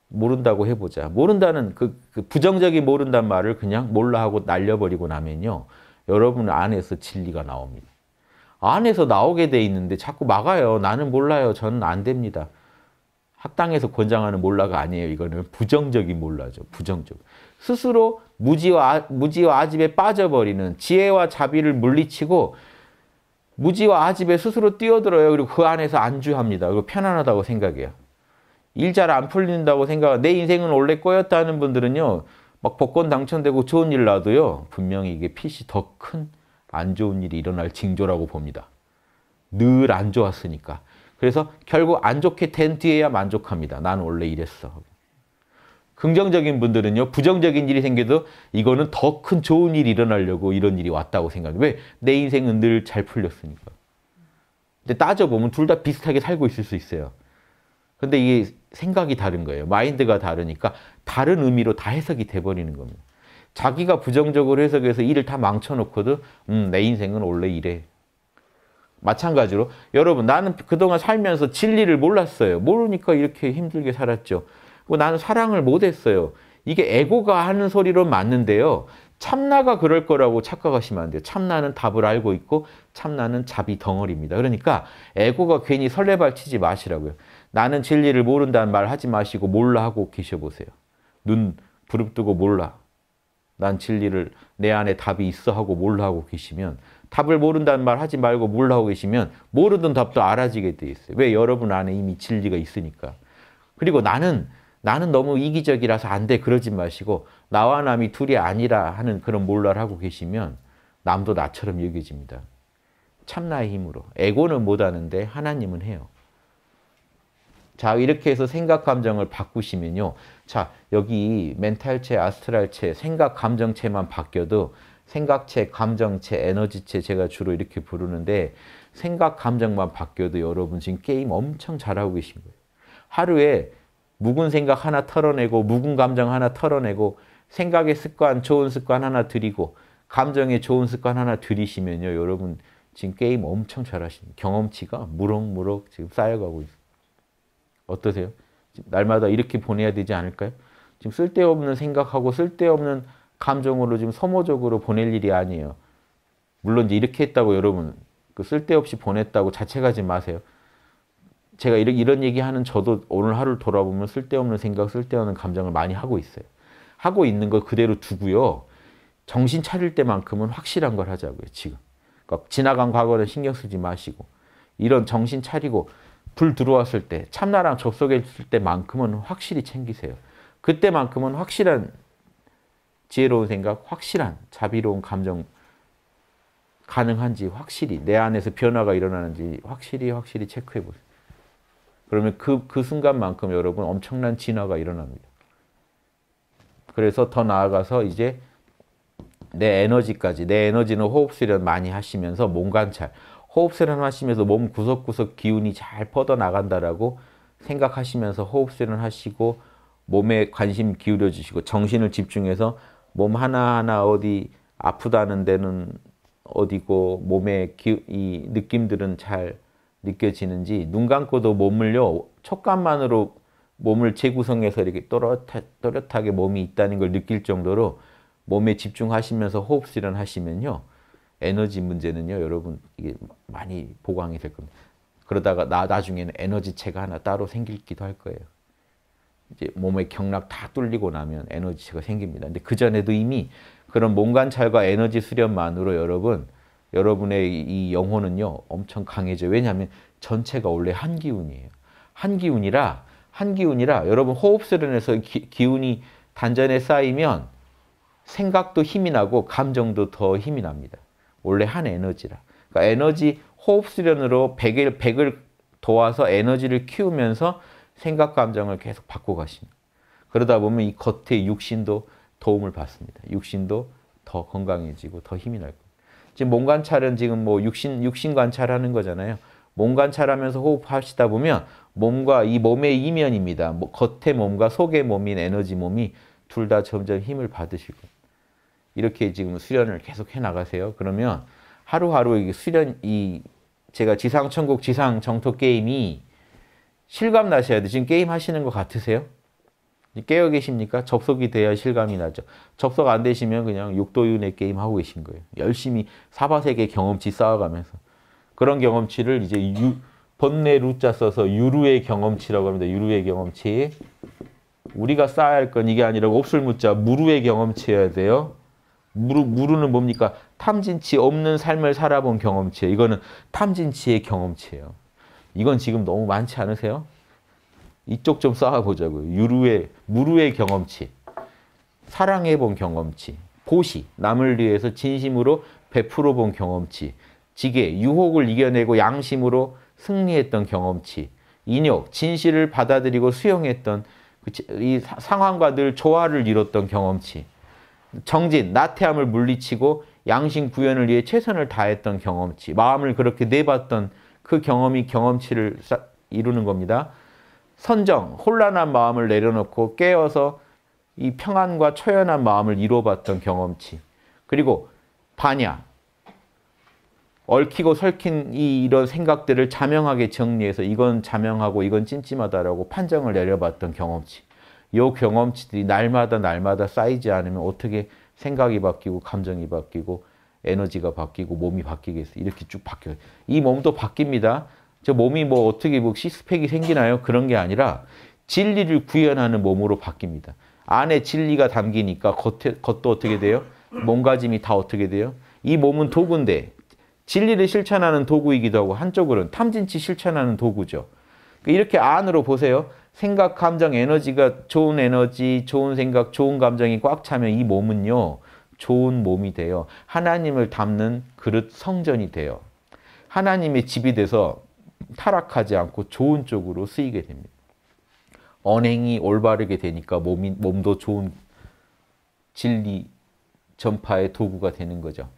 모른다고 해보자. 모른다는 그, 그 부정적인 모른단 말을 그냥 몰라 하고 날려버리고 나면요. 여러분 안에서 진리가 나옵니다. 안에서 나오게 돼 있는데 자꾸 막아요. 나는 몰라요. 저는 안 됩니다. 학당에서 권장하는 몰라가 아니에요. 이거는 부정적인 몰라죠. 부정적. 스스로 무지와, 무지와 아집에 빠져버리는 지혜와 자비를 물리치고 무지와 아집에 스스로 뛰어들어요. 그리고 그 안에서 안주합니다. 그리고 편안하다고 생각해요. 일 잘 안 풀린다고 생각, 하고내 인생은 원래 꼬였다는 분들은요, 막 복권 당첨되고 좋은 일 나도요, 분명히 이게 핏이 더 큰 안 좋은 일이 일어날 징조라고 봅니다. 늘 안 좋았으니까. 그래서 결국 안 좋게 된 뒤에야 만족합니다. 난 원래 이랬어. 긍정적인 분들은요. 부정적인 일이 생겨도 이거는 더 큰 좋은 일이 일어나려고 이런 일이 왔다고 생각해요. 왜? 내 인생은 늘 잘 풀렸으니까. 근데 따져보면 둘 다 비슷하게 살고 있을 수 있어요. 근데 이게 생각이 다른 거예요. 마인드가 다르니까 다른 의미로 다 해석이 돼버리는 겁니다. 자기가 부정적으로 해석해서 일을 다 망쳐놓고도 음, 내 인생은 원래 이래. 마찬가지로 여러분 나는 그동안 살면서 진리를 몰랐어요. 모르니까 이렇게 힘들게 살았죠. 나는 뭐 사랑을 못했어요. 이게 에고가 하는 소리로 맞는데요. 참나가 그럴 거라고 착각하시면 안 돼요. 참나는 답을 알고 있고 참나는 자비 덩어리입니다. 그러니까 에고가 괜히 설레발치지 마시라고요. 나는 진리를 모른다는 말 하지 마시고 몰라 하고 계셔보세요. 눈 부릅뜨고 몰라. 난 진리를 내 안에 답이 있어 하고 몰라 하고 계시면 답을 모른다는 말 하지 말고 몰라 하고 계시면 모르던 답도 알아지게 돼 있어요. 왜? 여러분 안에 이미 진리가 있으니까. 그리고 나는 나는 너무 이기적이라서 안 돼 그러지 마시고 나와 남이 둘이 아니라 하는 그런 몰라를 하고 계시면 남도 나처럼 여겨집니다. 참나의 힘으로. 에고는 못하는데 하나님은 해요. 자 이렇게 해서 생각 감정을 바꾸시면요. 자 여기 멘탈체, 아스트랄체, 생각 감정체만 바뀌어도 생각체, 감정체, 에너지체 제가 주로 이렇게 부르는데 생각 감정만 바뀌어도 여러분 지금 게임 엄청 잘하고 계신 거예요. 하루에 묵은 생각 하나 털어내고 묵은 감정 하나 털어내고 생각의 습관, 좋은 습관 하나 들이고 감정의 좋은 습관 하나 들이시면요. 여러분 지금 게임 엄청 잘하시는 경험치가 무럭무럭 지금 쌓여가고 있어요. 어떠세요? 날마다 이렇게 보내야 되지 않을까요? 지금 쓸데없는 생각하고 쓸데없는 감정으로 지금 소모적으로 보낼 일이 아니에요. 물론 이제 이렇게 했다고 여러분 그 쓸데없이 보냈다고 자책하지 마세요. 제가 이런, 이런 얘기하는 저도 오늘 하루를 돌아보면 쓸데없는 생각, 쓸데없는 감정을 많이 하고 있어요. 하고 있는 걸 그대로 두고요. 정신 차릴 때만큼은 확실한 걸 하자고요, 지금. 그러니까 지나간 과거는 신경 쓰지 마시고 이런 정신 차리고 불 들어왔을 때, 참나랑 접속했을 때만큼은 확실히 챙기세요. 그때만큼은 확실한 지혜로운 생각, 확실한 자비로운 감정 가능한지 확실히 내 안에서 변화가 일어나는지 확실히 확실히 체크해 보세요. 그러면 그, 그 순간만큼 여러분 엄청난 진화가 일어납니다. 그래서 더 나아가서 이제 내 에너지까지, 내 에너지는 호흡수련 많이 하시면서 몸 관찰, 호흡수련 하시면서 몸 구석구석 기운이 잘 뻗어나간다라고 생각하시면서 호흡수련 하시고 몸에 관심 기울여 주시고 정신을 집중해서 몸 하나하나 어디 아프다는 데는 어디고 몸의 기, 이 느낌들은 잘 느껴지는지 눈 감고도 몸을요 촉감만으로 몸을 재구성해서 이렇게 또렷하, 게 몸이 있다는 걸 느낄 정도로 몸에 집중하시면서 호흡 수련 하시면요 에너지 문제는요 여러분 이게 많이 보강이 될 겁니다. 그러다가 나 나중에는 에너지체가 하나 따로 생기기도 할 거예요. 이제 몸의 경락 다 뚫리고 나면 에너지체가 생깁니다. 근데 그 전에도 이미 그런 몸관찰과 에너지 수련만으로 여러분 여러분의 이 영혼은요 엄청 강해져요. 왜냐하면 전체가 원래 한 기운이에요. 한 기운이라 한 기운이라 여러분 호흡수련에서 기, 운이 단전에 쌓이면 생각도 힘이 나고 감정도 더 힘이 납니다. 원래 한 에너지라. 그러니까 에너지 호흡수련으로 100일 100을 도와서 에너지를 키우면서 생각 감정을 계속 바꿔 가십니다. 그러다 보면 이 겉의 육신도 도움을 받습니다. 육신도 더 건강해지고 더 힘이 날 겁니다. 지금 몸 관찰은 지금 뭐 육신 육신 관찰하는 거잖아요. 몸 관찰하면서 호흡하시다 보면 몸과 이 몸의 이면입니다. 뭐 겉의 몸과 속의 몸인 에너지 몸이 둘 다 점점 힘을 받으시고 이렇게 지금 수련을 계속 해 나가세요. 그러면 하루하루 이 수련 이 제가 지상 천국 지상 정토 게임이 실감 나셔야 돼. 지금 게임 하시는 것 같으세요? 깨어 계십니까? 접속이 돼야 실감이 나죠. 접속 안 되시면 그냥 육도윤회 게임 하고 계신 거예요. 열심히 사바세계 경험치 쌓아가면서. 그런 경험치를 이제 유, 번뇌 루자 써서 유루의 경험치라고 합니다. 유루의 경험치. 우리가 쌓아야 할 건 이게 아니라 옵술 무자 무루의 경험치여야 돼요. 무루, 무루는 뭡니까? 탐진치 없는 삶을 살아본 경험치예요. 이거는 탐진치의 경험치예요. 이건 지금 너무 많지 않으세요? 이쪽 좀 쌓아보자고요. 유루의, 무루의 경험치, 사랑해본 경험치, 보시, 남을 위해서 진심으로 베풀어본 경험치, 지게, 유혹을 이겨내고 양심으로 승리했던 경험치, 인욕, 진실을 받아들이고 수용했던 그 이 상황과 늘 조화를 이뤘던 경험치, 정진, 나태함을 물리치고 양심 구현을 위해 최선을 다했던 경험치, 마음을 그렇게 내봤던 그 경험이 경험치를 이루는 겁니다. 선정, 혼란한 마음을 내려놓고 깨어서 이 평안과 초연한 마음을 이루어봤던 경험치. 그리고 반야, 얽히고 설킨 이 이런 생각들을 자명하게 정리해서 이건 자명하고 이건 찜찜하다라고 판정을 내려봤던 경험치. 요 경험치들이 날마다 날마다 쌓이지 않으면 어떻게 생각이 바뀌고 감정이 바뀌고 에너지가 바뀌고 몸이 바뀌겠어. 이렇게 쭉 바뀌어요. 이 몸도 바뀝니다. 저 몸이 뭐 어떻게 뭐 시스펙이 생기나요? 그런 게 아니라 진리를 구현하는 몸으로 바뀝니다. 안에 진리가 담기니까 겉에, 겉도 어떻게 돼요? 몸가짐이 다 어떻게 돼요? 이 몸은 도구인데 진리를 실천하는 도구이기도 하고 한쪽으로는 탐진치 실천하는 도구죠. 그러니까 이렇게 안으로 보세요. 생각, 감정, 에너지가 좋은 에너지, 좋은 생각, 좋은 감정이 꽉 차면 이 몸은요. 좋은 몸이 돼요. 하나님을 담는 그릇 성전이 돼요. 하나님의 집이 돼서 타락하지 않고 좋은 쪽으로 쓰이게 됩니다. 언행이 올바르게 되니까 몸이, 몸도 좋은 진리 전파의 도구가 되는 거죠.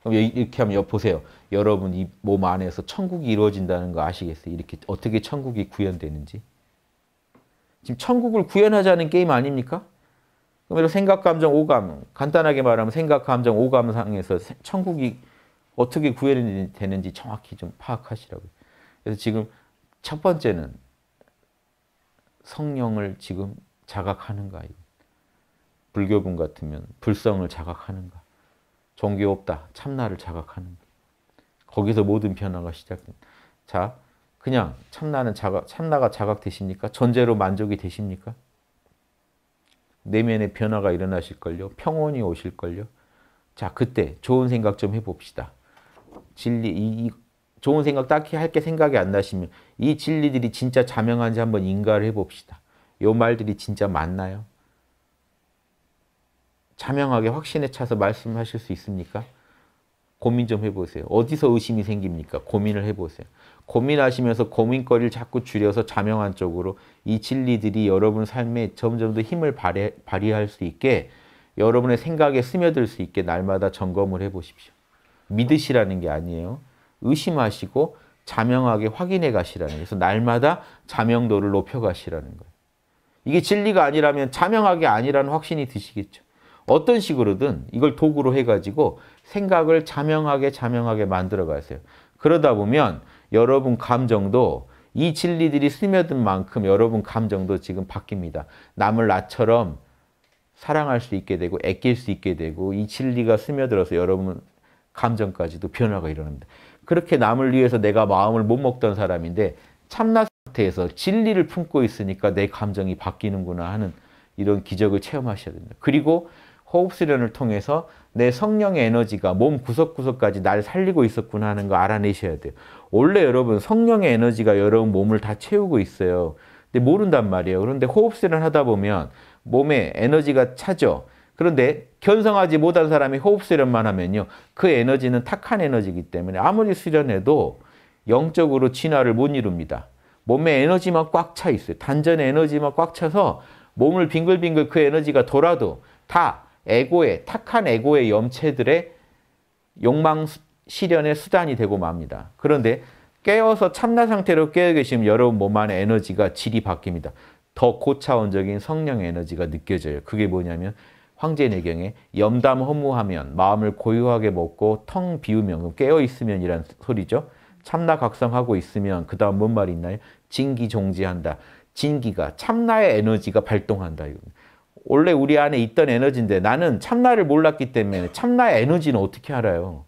그럼 이렇게 하면 보세요. 여러분 이 몸 안에서 천국이 이루어진다는 거 아시겠어요? 이렇게 어떻게 천국이 구현되는지. 지금 천국을 구현하자는 게임 아닙니까? 그럼 생각, 감정, 오감, 간단하게 말하면 생각, 감정, 오감상에서 천국이 어떻게 구현되는지 정확히 좀 파악하시라고요. 그래서 지금 첫 번째는 성령을 지금 자각하는가. 불교분 같으면 불성을 자각하는가. 종교 없다. 참나를 자각하는가. 거기서 모든 변화가 시작됩니다. 자, 그냥 참나는 자각, 참나가 자각되십니까? 전제로 만족이 되십니까? 내면의 변화가 일어나실걸요. 평온이 오실걸요. 자, 그때 좋은 생각 좀 해봅시다. 진리, 이, 좋은 생각 딱히 할 게 생각이 안 나시면 이 진리들이 진짜 자명한지 한번 인가를 해봅시다. 요 말들이 진짜 맞나요? 자명하게 확신에 차서 말씀하실 수 있습니까? 고민 좀 해보세요. 어디서 의심이 생깁니까? 고민을 해보세요. 고민하시면서 고민거리를 자꾸 줄여서 자명한 쪽으로 이 진리들이 여러분 삶에 점점 더 힘을 발휘, 발휘할 수 있게 여러분의 생각에 스며들 수 있게 날마다 점검을 해보십시오. 믿으시라는 게 아니에요. 의심하시고 자명하게 확인해 가시라는 거예요. 그래서 날마다 자명도를 높여 가시라는 거예요. 이게 진리가 아니라면 자명하게 아니라는 확신이 드시겠죠. 어떤 식으로든 이걸 도구로 해가지고 생각을 자명하게 자명하게 만들어 가세요. 그러다 보면 여러분 감정도 이 진리들이 스며든 만큼 여러분 감정도 지금 바뀝니다. 남을 나처럼 사랑할 수 있게 되고 아낄 수 있게 되고 이 진리가 스며들어서 여러분 감정까지도 변화가 일어납니다. 그렇게 남을 위해서 내가 마음을 못 먹던 사람인데 참나 상태에서 진리를 품고 있으니까 내 감정이 바뀌는구나 하는 이런 기적을 체험하셔야 됩니다. 그리고 호흡 수련을 통해서 내 성령의 에너지가 몸 구석구석까지 날 살리고 있었구나 하는 거 알아내셔야 돼요. 원래 여러분 성령의 에너지가 여러분 몸을 다 채우고 있어요. 근데 모른단 말이에요. 그런데 호흡 수련 을 하다 보면 몸에 에너지가 차죠. 그런데 견성하지 못한 사람이 호흡 수련만 하면요. 그 에너지는 탁한 에너지이기 때문에 아무리 수련해도 영적으로 진화를 못 이룹니다. 몸에 에너지만 꽉 차 있어요. 단전에 에너지만 꽉 차서 몸을 빙글빙글 그 에너지가 돌아도 다 에고의 탁한 에고의 염체들의 욕망 실현의 수단이 되고 맙니다. 그런데 깨어서 참나 상태로 깨어 계시면 여러분 몸 안의 에너지가 질이 바뀝니다. 더 고차원적인 성령 에너지가 느껴져요. 그게 뭐냐면 황제내경에 염담 허무하면 마음을 고요하게 먹고 텅 비우면 깨어 있으면 이란 소리죠. 참나 각성하고 있으면 그 다음 뭔 말이 있나요? 진기 종지한다. 진기가 참나의 에너지가 발동한다. 이거. 원래 우리 안에 있던 에너지인데 나는 참나를 몰랐기 때문에 참나의 에너지는 어떻게 알아요?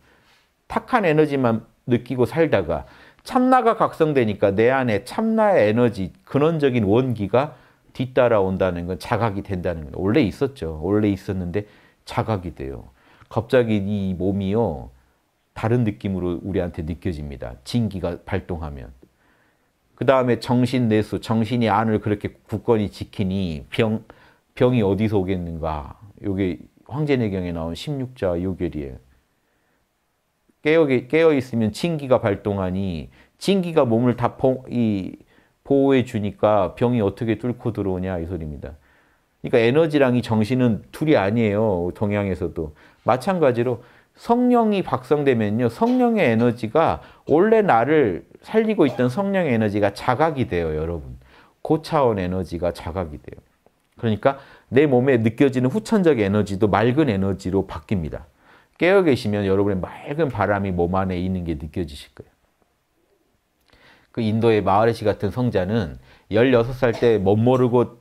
탁한 에너지만 느끼고 살다가 참나가 각성되니까 내 안에 참나의 에너지, 근원적인 원기가 뒤따라온다는 건 자각이 된다는 건 원래 있었죠. 원래 있었는데 자각이 돼요. 갑자기 이 몸이요. 다른 느낌으로 우리한테 느껴집니다. 진기가 발동하면. 그 다음에 정신 내수, 정신이 안을 그렇게 굳건히 지키니 병, 병이 어디서 오겠는가. 요게 황제내경에 나온 16자 요결이에요. 깨어, 깨어 있으면 진기가 발동하니 진기가 몸을 다 봉, 이 보호해 주니까 병이 어떻게 뚫고 들어오냐 이 소리입니다. 그러니까 에너지랑 이 정신은 둘이 아니에요. 동양에서도. 마찬가지로 성령이 박성되면요. 성령의 에너지가 원래 나를 살리고 있던 성령의 에너지가 자각이 돼요, 여러분. 고차원 그 에너지가 자각이 돼요. 그러니까 내 몸에 느껴지는 후천적 에너지도 맑은 에너지로 바뀝니다. 깨어 계시면 여러분의 맑은 바람이 몸 안에 있는 게 느껴지실 거예요. 그 인도의 마하르시 같은 성자는 16살 때 멋모르고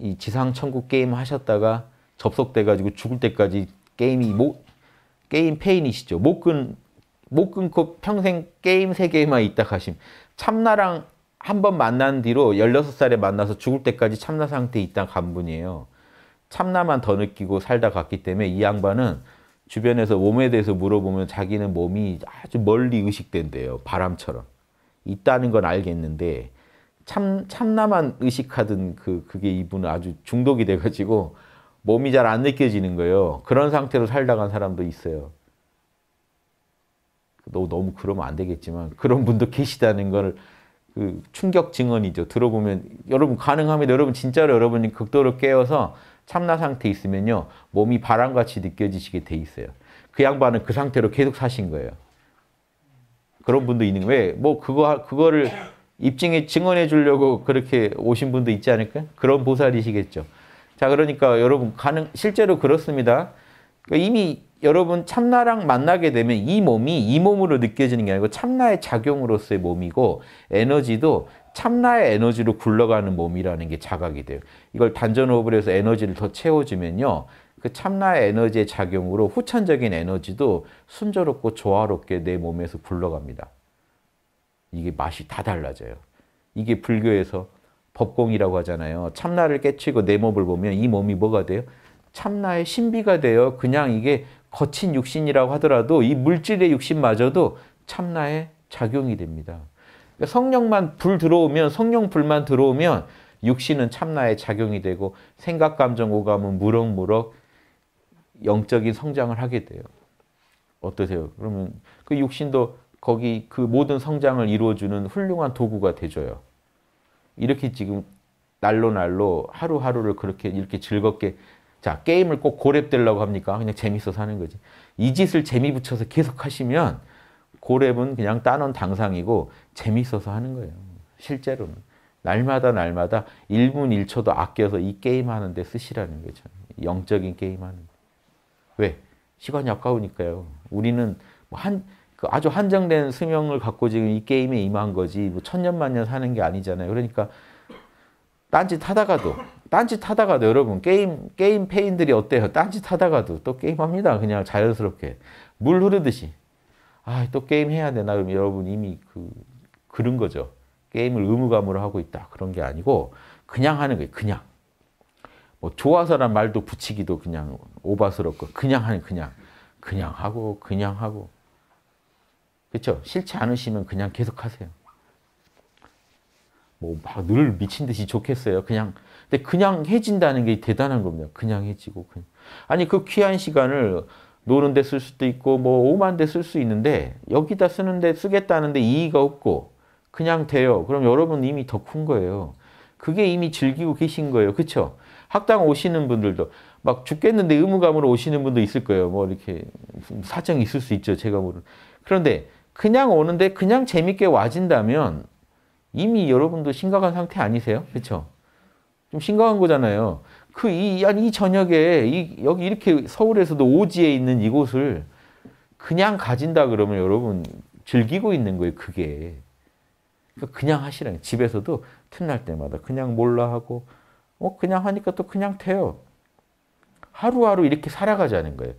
이 지상 천국 게임 하셨다가 접속돼가지고 죽을 때까지 게임이 못 게임 페인이시죠. 못 끊, 못 끊고 평생 게임 세계에만 있다 가심. 참나랑 한 번 만난 뒤로 16살에 만나서 죽을 때까지 참나 상태에 있다 간 분이에요. 참나만 더 느끼고 살다 갔기 때문에 이 양반은 주변에서 몸에 대해서 물어보면 자기는 몸이 아주 멀리 의식된대요. 바람처럼. 있다는 건 알겠는데 참 참나만 의식하던 그 그게 이분은 아주 중독이 돼가지고 몸이 잘 안 느껴지는 거예요. 그런 상태로 살다간 사람도 있어요. 너 너무 그러면 안 되겠지만 그런 분도 계시다는 걸그 충격 증언이죠. 들어보면 여러분 가능하면 여러분 진짜로 여러분이 극도로 깨어서 참나 상태 있으면요 몸이 바람같이 느껴지시게 돼 있어요. 그 양반은 그 상태로 계속 사신 거예요. 그런 네. 분도 있는 왜뭐 그거 그거를 입증에 증언해 주려고 그렇게 오신 분도 있지 않을까? 그런 보살이시겠죠. 자, 그러니까 여러분 가능 실제로 그렇습니다. 그러니까 이미 여러분 참나랑 만나게 되면 이 몸이 이 몸으로 느껴지는 게 아니고 참나의 작용으로서의 몸이고 에너지도 참나의 에너지로 굴러가는 몸이라는 게 자각이 돼요. 이걸 단전호흡을 해서 에너지를 더 채워주면요. 그 참나의 에너지의 작용으로 후천적인 에너지도 순조롭고 조화롭게 내 몸에서 굴러갑니다. 이게 맛이 다 달라져요. 이게 불교에서 법공이라고 하잖아요. 참나를 깨치고 내 몸을 보면 이 몸이 뭐가 돼요? 참나의 신비가 돼요. 그냥 이게 거친 육신이라고 하더라도 이 물질의 육신마저도 참나의 작용이 됩니다. 그러니까 성령만 불 들어오면 성령 불만 들어오면 육신은 참나의 작용이 되고 생각, 감정, 오감은 무럭무럭 영적인 성장을 하게 돼요. 어떠세요? 그러면 그 육신도 거기 그 모든 성장을 이루어주는 훌륭한 도구가 돼줘요. 이렇게 지금 날로 날로 하루하루를 그렇게 이렇게 즐겁게 자 게임을 꼭 고렙되려고 합니까? 그냥 재밌어서 는 거지. 이 짓을 재미 붙여서 계속 하시면 고렙은 그냥 따놓은 당상이고 재밌어서 하는 거예요. 실제로는. 날마다 날마다 1분 1초도 아껴서 이 게임하는 데 쓰시라는 거죠. 영적인 게임하는 왜? 시간이 아까우니까요. 우리는 뭐 한, 그 아주 한정된 수명을 갖고 지금 이 게임에 임한 거지 뭐 천년만년 사는 게 아니잖아요. 그러니까 딴짓 하다가도 딴짓 하다가도 여러분 게임 게임 페인들이 어때요? 딴짓 하다가도 또 게임합니다. 그냥 자연스럽게 물 흐르듯이 아또 게임 해야 되나 그럼 여러분 이미 그 그런 거죠. 게임을 의무감으로 하고 있다 그런 게 아니고 그냥 하는 거예요. 그냥 뭐 좋아서란 말도 붙이기도 그냥 오바스럽고 그냥 하니 그냥 그냥 하고 그냥 하고 그렇죠? 싫지 않으시면 그냥 계속 하세요. 뭐막 늘 미친 듯이 좋겠어요. 그냥 근데 그냥 해진다는 게 대단한 겁니다. 그냥 해지고 그냥. 아니 그 귀한 시간을 노는데 쓸 수도 있고 뭐 오만데 쓸 수 있는데 여기다 쓰는데 쓰겠다는데 이의가 없고 그냥 돼요. 그럼 여러분 이미 더 큰 거예요. 그게 이미 즐기고 계신 거예요. 그렇죠? 학당 오시는 분들도 막 죽겠는데 의무감으로 오시는 분도 있을 거예요. 뭐 이렇게 사정이 있을 수 있죠. 제가 모르는. 그런데 그냥 오는데 그냥 재밌게 와진다면 이미 여러분도 심각한 상태 아니세요? 그렇죠? 좀 심각한 거잖아요. 그이이 저녁에 이 여기 이렇게 서울에서도 오지에 있는 이곳을 그냥 가진다 그러면 여러분 즐기고 있는 거예요. 그게. 그러니까 그냥 하시라. 집에서도 틈날 때마다 그냥 몰라 하고 어 그냥 하니까 또 그냥 돼요. 하루하루 이렇게 살아가자는 거예요.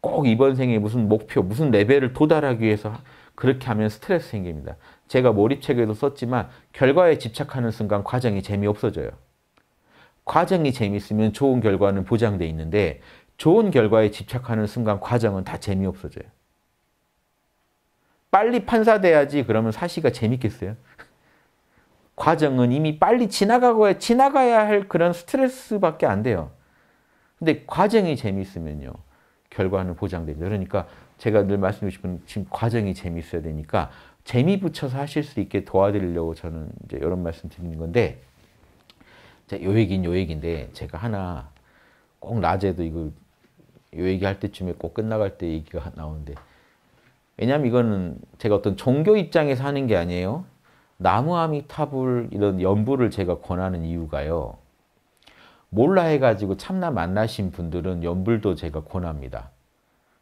꼭 이번 생에 무슨 목표, 무슨 레벨을 도달하기 위해서 그렇게 하면 스트레스 생깁니다. 제가 몰입책에도 썼지만 결과에 집착하는 순간 과정이 재미없어져요. 과정이 재미있으면 좋은 결과는 보장돼 있는데 좋은 결과에 집착하는 순간 과정은 다 재미없어져요. 빨리 판사돼야지 그러면 사시가 재밌겠어요? 과정은 이미 빨리 지나가고 지나가야 할 그런 스트레스밖에 안 돼요. 근데 과정이 재미있으면요. 결과는 보장됩니다. 그러니까 제가 늘 말씀드리고 싶은 지금 과정이 재미있어야 되니까 재미 붙여서 하실 수 있게 도와드리려고 저는 이제 이런 말씀 드리는 건데 요 얘기는 요 얘기인데 제가 하나 꼭 낮에도 이거 요 얘기 할 때쯤에 꼭 끝나갈 때 얘기가 나오는데 왜냐하면 이거는 제가 어떤 종교 입장에서 하는 게 아니에요. 나무아미타불 이런 연부를 제가 권하는 이유가요. 몰라 해가지고 참나 만나신 분들은 연불도 제가 권합니다.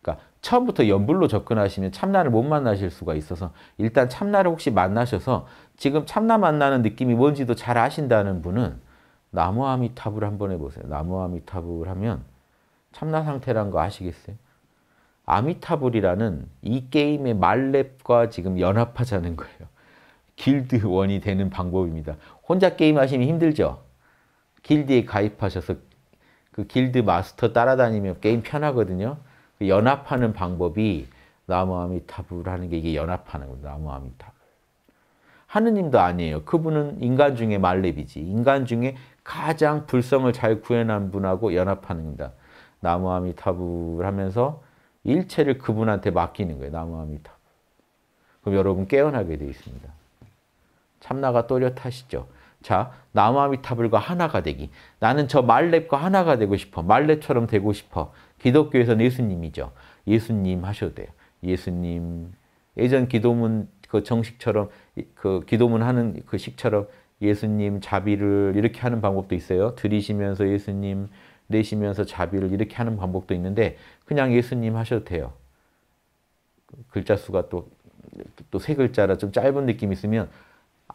그러니까 처음부터 연불로 접근하시면 참나를 못 만나실 수가 있어서 일단 참나를 혹시 만나셔서 지금 참나 만나는 느낌이 뭔지도 잘 아신다는 분은 나무아미타불 한번 해보세요. 나무아미타불 하면 참나 상태란 거 아시겠어요? 아미타불이라는 이 게임의 말렙과 지금 연합하자는 거예요. 길드원이 되는 방법입니다. 혼자 게임하시면 힘들죠? 길드에 가입하셔서 그 길드 마스터 따라다니면 게임 편하거든요. 그 연합하는 방법이 나무아미타불 하는 게 이게 연합하는 거죠. 나무아미타불. 하느님도 아니에요. 그분은 인간 중에 말렙이지. 인간 중에 가장 불성을 잘 구해낸 분하고 연합하는 겁니다. 나무아미타불 하면서 일체를 그분한테 맡기는 거예요. 나무아미타불. 그럼 여러분 깨어나게 되어 있습니다. 참나가 또렷하시죠? 자, 나무아미타불과 하나가 되기. 나는 저 말렙과 하나가 되고 싶어. 말렙처럼 되고 싶어. 기독교에서는 예수님이죠. 예수님 하셔도 돼요. 예수님. 예전 기도문 그 정식처럼 그 기도문 하는 그 식처럼 예수님 자비를 이렇게 하는 방법도 있어요. 들이시면서 예수님 내쉬면서 자비를 이렇게 하는 방법도 있는데 그냥 예수님 하셔도 돼요. 글자 수가 또 또 세 글자라 좀 짧은 느낌이 있으면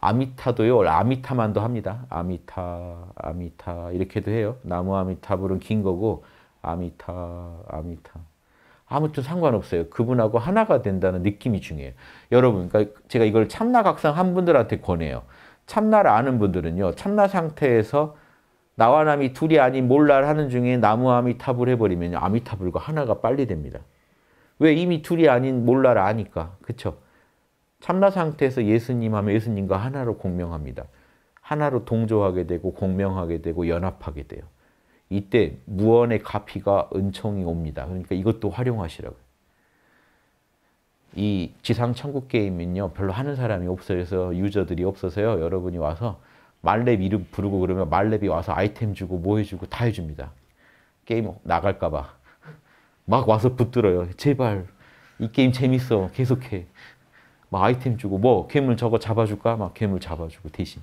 아미타도요. 아미타만도 합니다. 아미타, 아미타 이렇게도 해요. 나무 아미타불은 긴 거고 아미타, 아미타. 아무튼 상관없어요. 그분하고 하나가 된다는 느낌이 중요해요. 여러분, 그러니까 제가 이걸 참나각상 한 분들한테 권해요. 참나를 아는 분들은요. 참나 상태에서 나와 남이 둘이 아닌 몰라 하는 중에 나무 아미타불 해버리면 아미타불과 하나가 빨리 됩니다. 왜 이미 둘이 아닌 몰라를 아니까. 그렇죠? 참나 상태에서 예수님 하면 예수님과 하나로 공명합니다. 하나로 동조하게 되고 공명하게 되고 연합하게 돼요. 이때 무언의 가피가 은총이 옵니다. 그러니까 이것도 활용하시라고요. 이 지상 천국 게임은요 별로 하는 사람이 없어서 유저들이 없어서요 여러분이 와서 말렙 이름 부르고 그러면 말렙이 와서 아이템 주고 뭐 해주고 다 해줍니다 게임 나갈까봐 막 와서 붙들어요 제발 이 게임 재밌어 계속해 뭐 아이템 주고 뭐 괴물 저거 잡아줄까? 막 괴물 잡아주고 대신.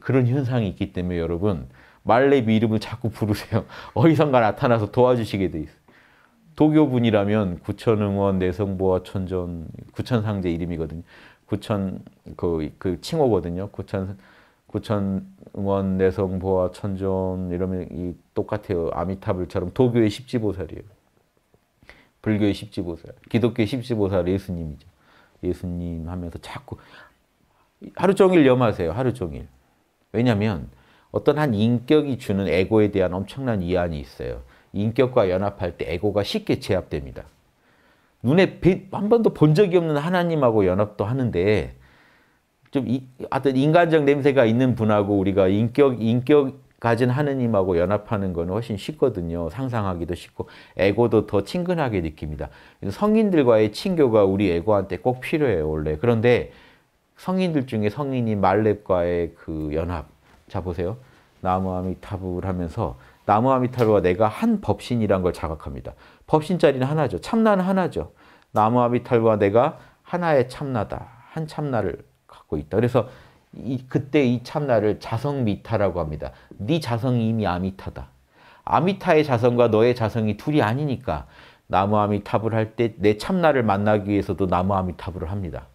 그런 현상이 있기 때문에 여러분 말렙 이름을 자꾸 부르세요. 어디선가 나타나서 도와주시게 돼 있어요. 도교 분이라면 구천응원, 내성보와 천전, 구천상제 이름이거든요. 구천 그, 그 칭호거든요. 구천 구천응원, 내성보와 천전 이러면 이 똑같아요. 아미타불처럼 도교의 십지보살이에요. 불교의 십지보살, 기독교의 십지보살 예수님이죠. 예수님 하면서 자꾸 하루 종일 염하세요. 하루 종일. 왜냐하면 어떤 한 인격이 주는 에고에 대한 엄청난 이안이 있어요. 인격과 연합할 때 에고가 쉽게 제압됩니다. 눈에 한 번도 본 적이 없는 하나님하고 연합도 하는데 좀 이, 하여튼 인간적 냄새가 있는 분하고 우리가 인격 인격 가진 하느님하고 연합하는 건 훨씬 쉽거든요. 상상하기도 쉽고 에고도 더 친근하게 느낍니다. 성인들과의 친교가 우리 에고한테 꼭 필요해요, 원래. 그런데 성인들 중에 성인이 말렙과의 그 연합. 자, 보세요. 나무아미타불 하면서 나무아미타불과 내가 한 법신이란 걸 자각합니다. 법신 자리는 하나죠. 참나는 하나죠. 나무아미타불과 내가 하나의 참나다. 한 참나를 갖고 있다. 그래서 이, 그때 이 참나를 자성미타라고 합니다. 네 자성이 이미 아미타다. 아미타의 자성과 너의 자성이 둘이 아니니까 나무아미타불 할 때 내 참나를 만나기 위해서도 나무아미타불을 합니다.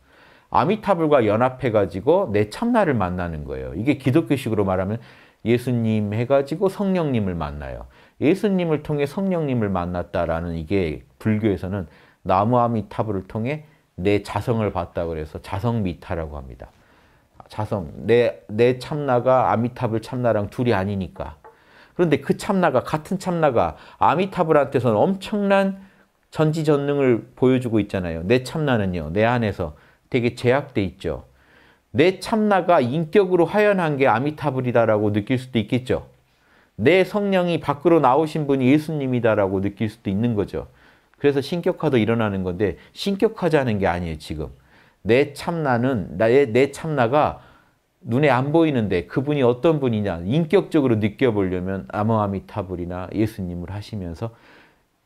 아미타불과 연합해가지고 내 참나를 만나는 거예요. 이게 기독교식으로 말하면 예수님 해가지고 성령님을 만나요. 예수님을 통해 성령님을 만났다라는 이게 불교에서는 나무아미타불을 통해 내 자성을 봤다고 해서 자성미타라고 합니다. 자성 내, 내 참나가 아미타불 참나랑 둘이 아니니까. 그런데 그 참나가, 같은 참나가 아미타불한테서는 엄청난 전지전능을 보여주고 있잖아요. 내 참나는요, 내 안에서 되게 제약돼 있죠. 내 참나가 인격으로 화연한 게 아미타불이다라고 느낄 수도 있겠죠. 내 성령이 밖으로 나오신 분이 예수님이다라고 느낄 수도 있는 거죠. 그래서 신격화도 일어나는 건데 신격화자는 게 아니에요, 지금. 내 참나는 나의 내 참나가 눈에 안 보이는데 그분이 어떤 분이냐 인격적으로 느껴보려면 아모아미타불이나 예수님을 하시면서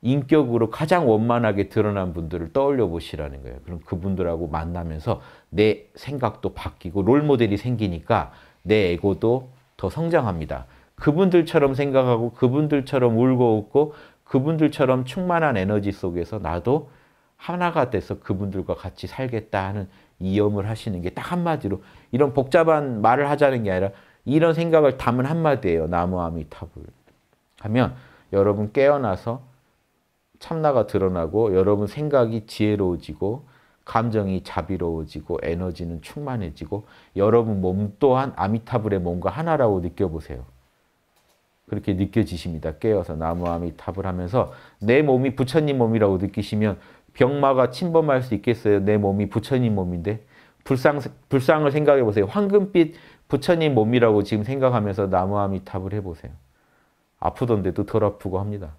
인격으로 가장 원만하게 드러난 분들을 떠올려 보시라는 거예요. 그럼 그분들하고 만나면서 내 생각도 바뀌고 롤모델이 생기니까 내 에고도 더 성장합니다. 그분들처럼 생각하고 그분들처럼 울고 웃고 그분들처럼 충만한 에너지 속에서 나도 하나가 돼서 그분들과 같이 살겠다 하는 이염을 하시는 게 딱 한마디로 이런 복잡한 말을 하자는 게 아니라 이런 생각을 담은 한마디예요. 나무 아미타불 하면 여러분 깨어나서 참나가 드러나고 여러분 생각이 지혜로워지고 감정이 자비로워지고 에너지는 충만해지고 여러분 몸 또한 아미타불의 몸과 하나라고 느껴보세요. 그렇게 느껴지십니다. 깨어서 나무 아미타불 하면서 내 몸이 부처님 몸이라고 느끼시면 병마가 침범할 수 있겠어요? 내 몸이 부처님 몸인데. 불상, 불상을 생각해 보세요. 황금빛 부처님 몸이라고 지금 생각하면서 나무아미탑을 해보세요. 아프던데도 덜 아프고 합니다.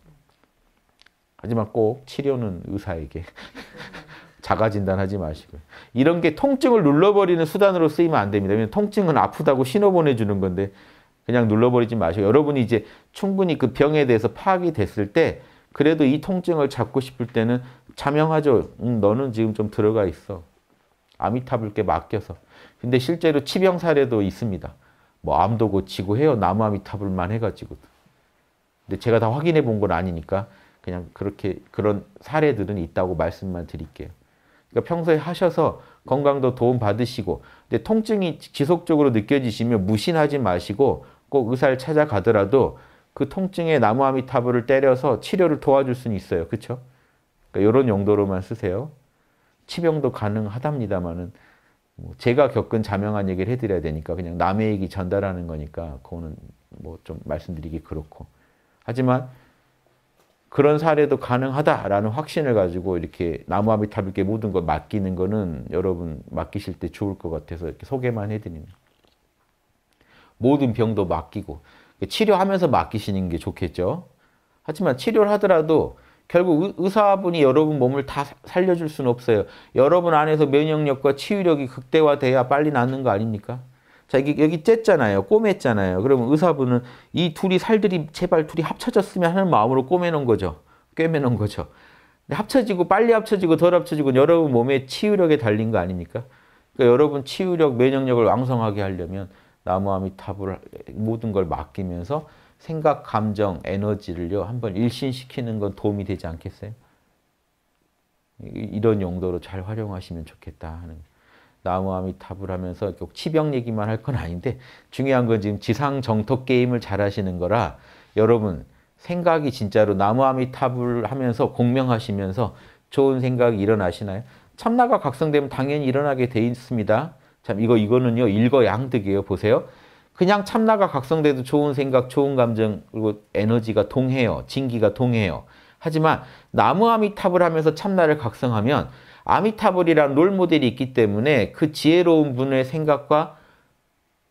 하지만 꼭 치료는 의사에게. 자가 진단하지 마시고요. 이런 게 통증을 눌러버리는 수단으로 쓰이면 안 됩니다. 왜냐면 통증은 아프다고 신호 보내주는 건데 그냥 눌러버리지 마시고 여러분이 이제 충분히 그 병에 대해서 파악이 됐을 때 그래도 이 통증을 잡고 싶을 때는 자명하죠. 음, 너는 지금 좀 들어가 있어. 아미타불께 맡겨서. 근데 실제로 치병 사례도 있습니다. 뭐 암도 고치고 해요. 나무 아미타불만 해가지고. 근데 제가 다 확인해 본 건 아니니까 그냥 그렇게 그런 사례들은 있다고 말씀만 드릴게요. 그러니까 평소에 하셔서 건강도 도움 받으시고 근데 통증이 지속적으로 느껴지시면 무신하지 마시고 꼭 의사를 찾아가더라도 그 통증에 나무 아미타불을 때려서 치료를 도와줄 수는 있어요. 그렇 그러니까 이런 용도로만 쓰세요. 치병도 가능하답니다만은 뭐 제가 겪은 자명한 얘기를 해드려야 되니까 그냥 남의 얘기 전달하는 거니까 그거는 뭐 좀 말씀드리기 그렇고 하지만 그런 사례도 가능하다라는 확신을 가지고 이렇게 나무아미타불께 모든 걸 맡기는 거는 여러분 맡기실 때 좋을 것 같아서 이렇게 소개만 해드립니다. 모든 병도 맡기고 그 치료하면서 맡기시는 게 좋겠죠. 하지만 치료를 하더라도 결국 의사분이 여러분 몸을 다 살려줄 수는 없어요. 여러분 안에서 면역력과 치유력이 극대화돼야 빨리 낫는 거 아닙니까? 자, 여기, 여기 쬐잖아요. 꼬맸잖아요. 그러면 의사분은 이 둘이 살들이 제발 둘이 합쳐졌으면 하는 마음으로 꼬매놓은 거죠. 꿰매놓은 거죠. 근데 합쳐지고 빨리 합쳐지고 덜 합쳐지고 여러분 몸의 치유력에 달린 거 아닙니까? 그러니까 여러분 치유력, 면역력을 왕성하게 하려면 나무아미타불 모든 걸 맡기면서 생각, 감정, 에너지를요 한번 일신시키는 건 도움이 되지 않겠어요? 이런 용도로 잘 활용하시면 좋겠다 하는 나무아미타불 하면서 꼭 치병 얘기만 할 건 아닌데 중요한 건 지금 지상 정토 게임을 잘 하시는 거라 여러분 생각이 진짜로 나무아미타불 하면서 공명하시면서 좋은 생각이 일어나시나요? 참나가 각성되면 당연히 일어나게 돼 있습니다. 참 이거 이거는요 일거양득이에요. 보세요. 그냥 참나가 각성돼도 좋은 생각, 좋은 감정, 그리고 에너지가 동해요. 진기가 동해요. 하지만 나무 아미탑을 하면서 참나를 각성하면 아미타불이란 롤모델이 있기 때문에 그 지혜로운 분의 생각과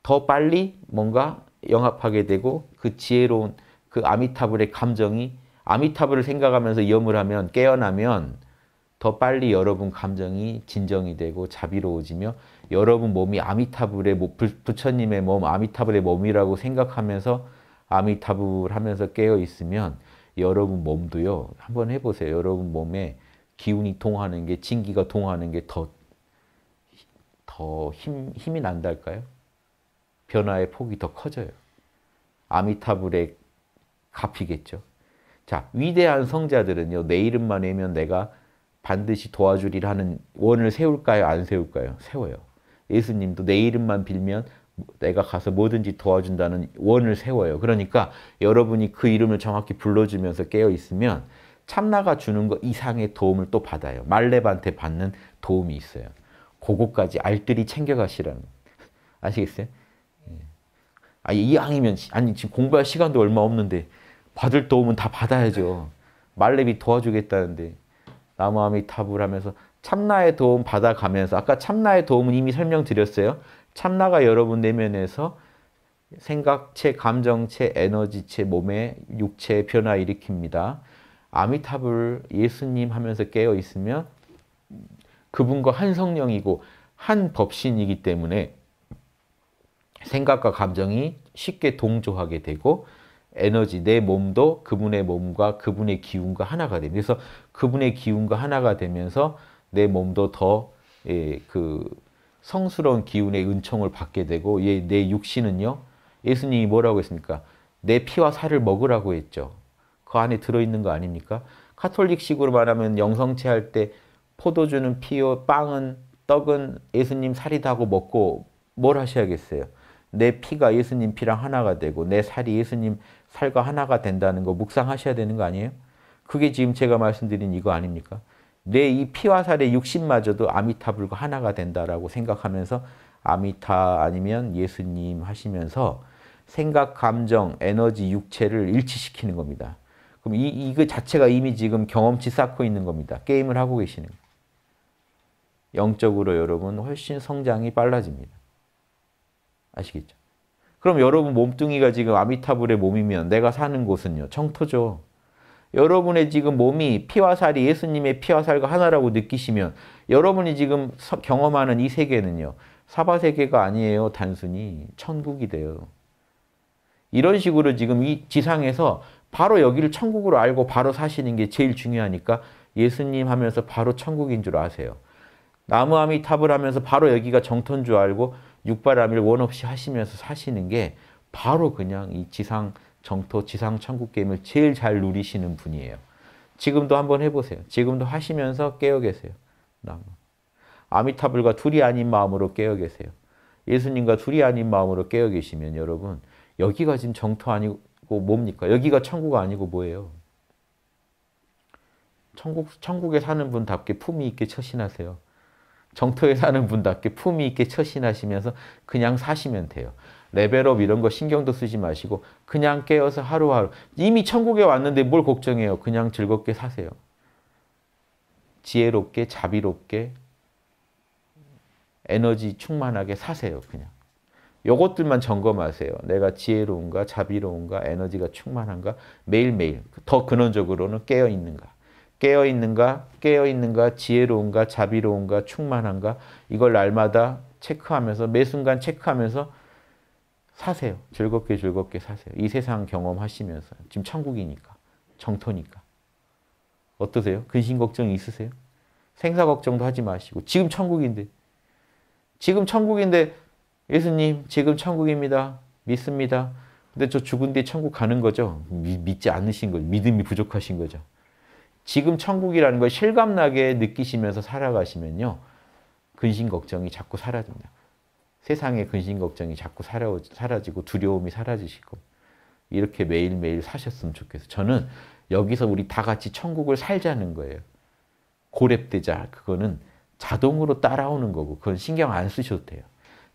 더 빨리 뭔가 영합하게 되고 그 지혜로운 그 아미타불의 감정이 아미타불을 생각하면서 염을 하면 깨어나면 더 빨리 여러분 감정이 진정이 되고 자비로워지며 여러분 몸이 아미타불의 부처님의 몸 아미타불의 몸이라고 생각하면서 아미타불 하면서 깨어 있으면 여러분 몸도요 한번 해보세요 여러분 몸에 기운이 통하는게 진기가 통하는게 더 더 힘 힘이 난달까요? 변화의 폭이 더 커져요. 아미타불의 갚이겠죠. 자 위대한 성자들은요 내 이름만 외면 내가 반드시 도와주리라는 원을 세울까요? 안 세울까요? 세워요. 예수님도 내 이름만 빌면 내가 가서 뭐든지 도와준다는 원을 세워요. 그러니까 여러분이 그 이름을 정확히 불러주면서 깨어 있으면 참나가 주는 것 이상의 도움을 또 받아요. 말렙한테 받는 도움이 있어요. 그거까지 알뜰히 챙겨가시라는 아시겠어요? 예. 아, 이왕이면 아니 지금 공부할 시간도 얼마 없는데 받을 도움은 다 받아야죠. 말렙이 도와주겠다는데 나무아미타불 하면서 참나의 도움 받아가면서 아까 참나의 도움은 이미 설명드렸어요. 참나가 여러분 내면에서 생각체, 감정체, 에너지체, 몸의 육체의 변화 일으킵니다. 아미타불 예수님 하면서 깨어 있으면 그분과 한 성령이고 한 법신이기 때문에 생각과 감정이 쉽게 동조하게 되고 에너지, 내 몸도 그분의 몸과 그분의 기운과 하나가 됩니다. 그래서 그분의 기운과 하나가 되면서 내 몸도 더그 예, 그 성스러운 기운의 은총을 받게 되고 예, 내 육신은요. 예수님이 뭐라고 했습니까? 내 피와 살을 먹으라고 했죠. 그 안에 들어있는 거 아닙니까? 카톨릭식으로 말하면 영성체 할때 포도주는 피요, 빵은, 떡은 예수님 살이다 고 먹고 뭘 하셔야겠어요? 내 피가 예수님 피랑 하나가 되고 내 살이 예수님 살과 하나가 된다는 거 묵상하셔야 되는 거 아니에요? 그게 지금 제가 말씀드린 이거 아닙니까? 내 이 피와 살의 육신마저도 아미타불과 하나가 된다라고 생각하면서 아미타 아니면 예수님 하시면서 생각, 감정, 에너지, 육체를 일치시키는 겁니다. 그럼 이, 이거 그 자체가 이미 지금 경험치 쌓고 있는 겁니다. 게임을 하고 계시는 영적으로 여러분 훨씬 성장이 빨라집니다. 아시겠죠? 그럼 여러분 몸뚱이가 지금 아미타불의 몸이면 내가 사는 곳은요. 청토죠. 여러분의 지금 몸이 피와 살이 예수님의 피와 살과 하나라고 느끼시면 여러분이 지금 경험하는 이 세계는요. 사바 세계가 아니에요. 단순히 천국이 돼요. 이런 식으로 지금 이 지상에서 바로 여기를 천국으로 알고 바로 사시는 게 제일 중요하니까 예수님 하면서 바로 천국인 줄 아세요. 나무함이 탑을 하면서 바로 여기가 정토인 줄 알고 육바람일 원 없이 하시면서 사시는 게 바로 그냥 이 지상 정토 지상 천국 게임을 제일 잘 누리시는 분이에요. 지금도 한번 해보세요. 지금도 하시면서 깨어 계세요. 뭐. 아미타불과 둘이 아닌 마음으로 깨어 계세요. 예수님과 둘이 아닌 마음으로 깨어 계시면 여러분 여기가 지금 정토 아니고 뭡니까? 여기가 천국 아니고 뭐예요? 천국, 천국에 사는 분답게 품위 있게 처신하세요. 정토에 사는 분답게 품위 있게 처신하시면서 그냥 사시면 돼요. 레벨업 이런 거 신경도 쓰지 마시고 그냥 깨어서 하루하루 이미 천국에 왔는데 뭘 걱정해요. 그냥 즐겁게 사세요. 지혜롭게 자비롭게 에너지 충만하게 사세요. 그냥. 요것들만 점검하세요. 내가 지혜로운가 자비로운가 에너지가 충만한가 매일매일 더 근원적으로는 깨어있는가 깨어있는가 깨어있는가 지혜로운가 자비로운가 충만한가 이걸 날마다 체크하면서 매 순간 체크하면서 사세요. 즐겁게 즐겁게 사세요. 이 세상 경험하시면서 지금 천국이니까 정토니까 어떠세요? 근심 걱정 있으세요? 생사 걱정도 하지 마시고 지금 천국인데 지금 천국인데 예수님 지금 천국입니다. 믿습니다. 근데 저 죽은 뒤에 천국 가는 거죠. 미, 믿지 않으신 거죠. 믿음이 부족하신 거죠. 지금 천국이라는 걸 실감나게 느끼시면서 살아가시면요. 근심 걱정이 자꾸 사라집니다. 세상의 근심 걱정이 자꾸 사라, 지고 두려움이 사라지시고 이렇게 매일매일 사셨으면 좋겠어요. 저는 여기서 우리 다 같이 천국을 살자는 거예요. 고렙되자 그거는 자동으로 따라오는 거고 그건 신경 안 쓰셔도 돼요.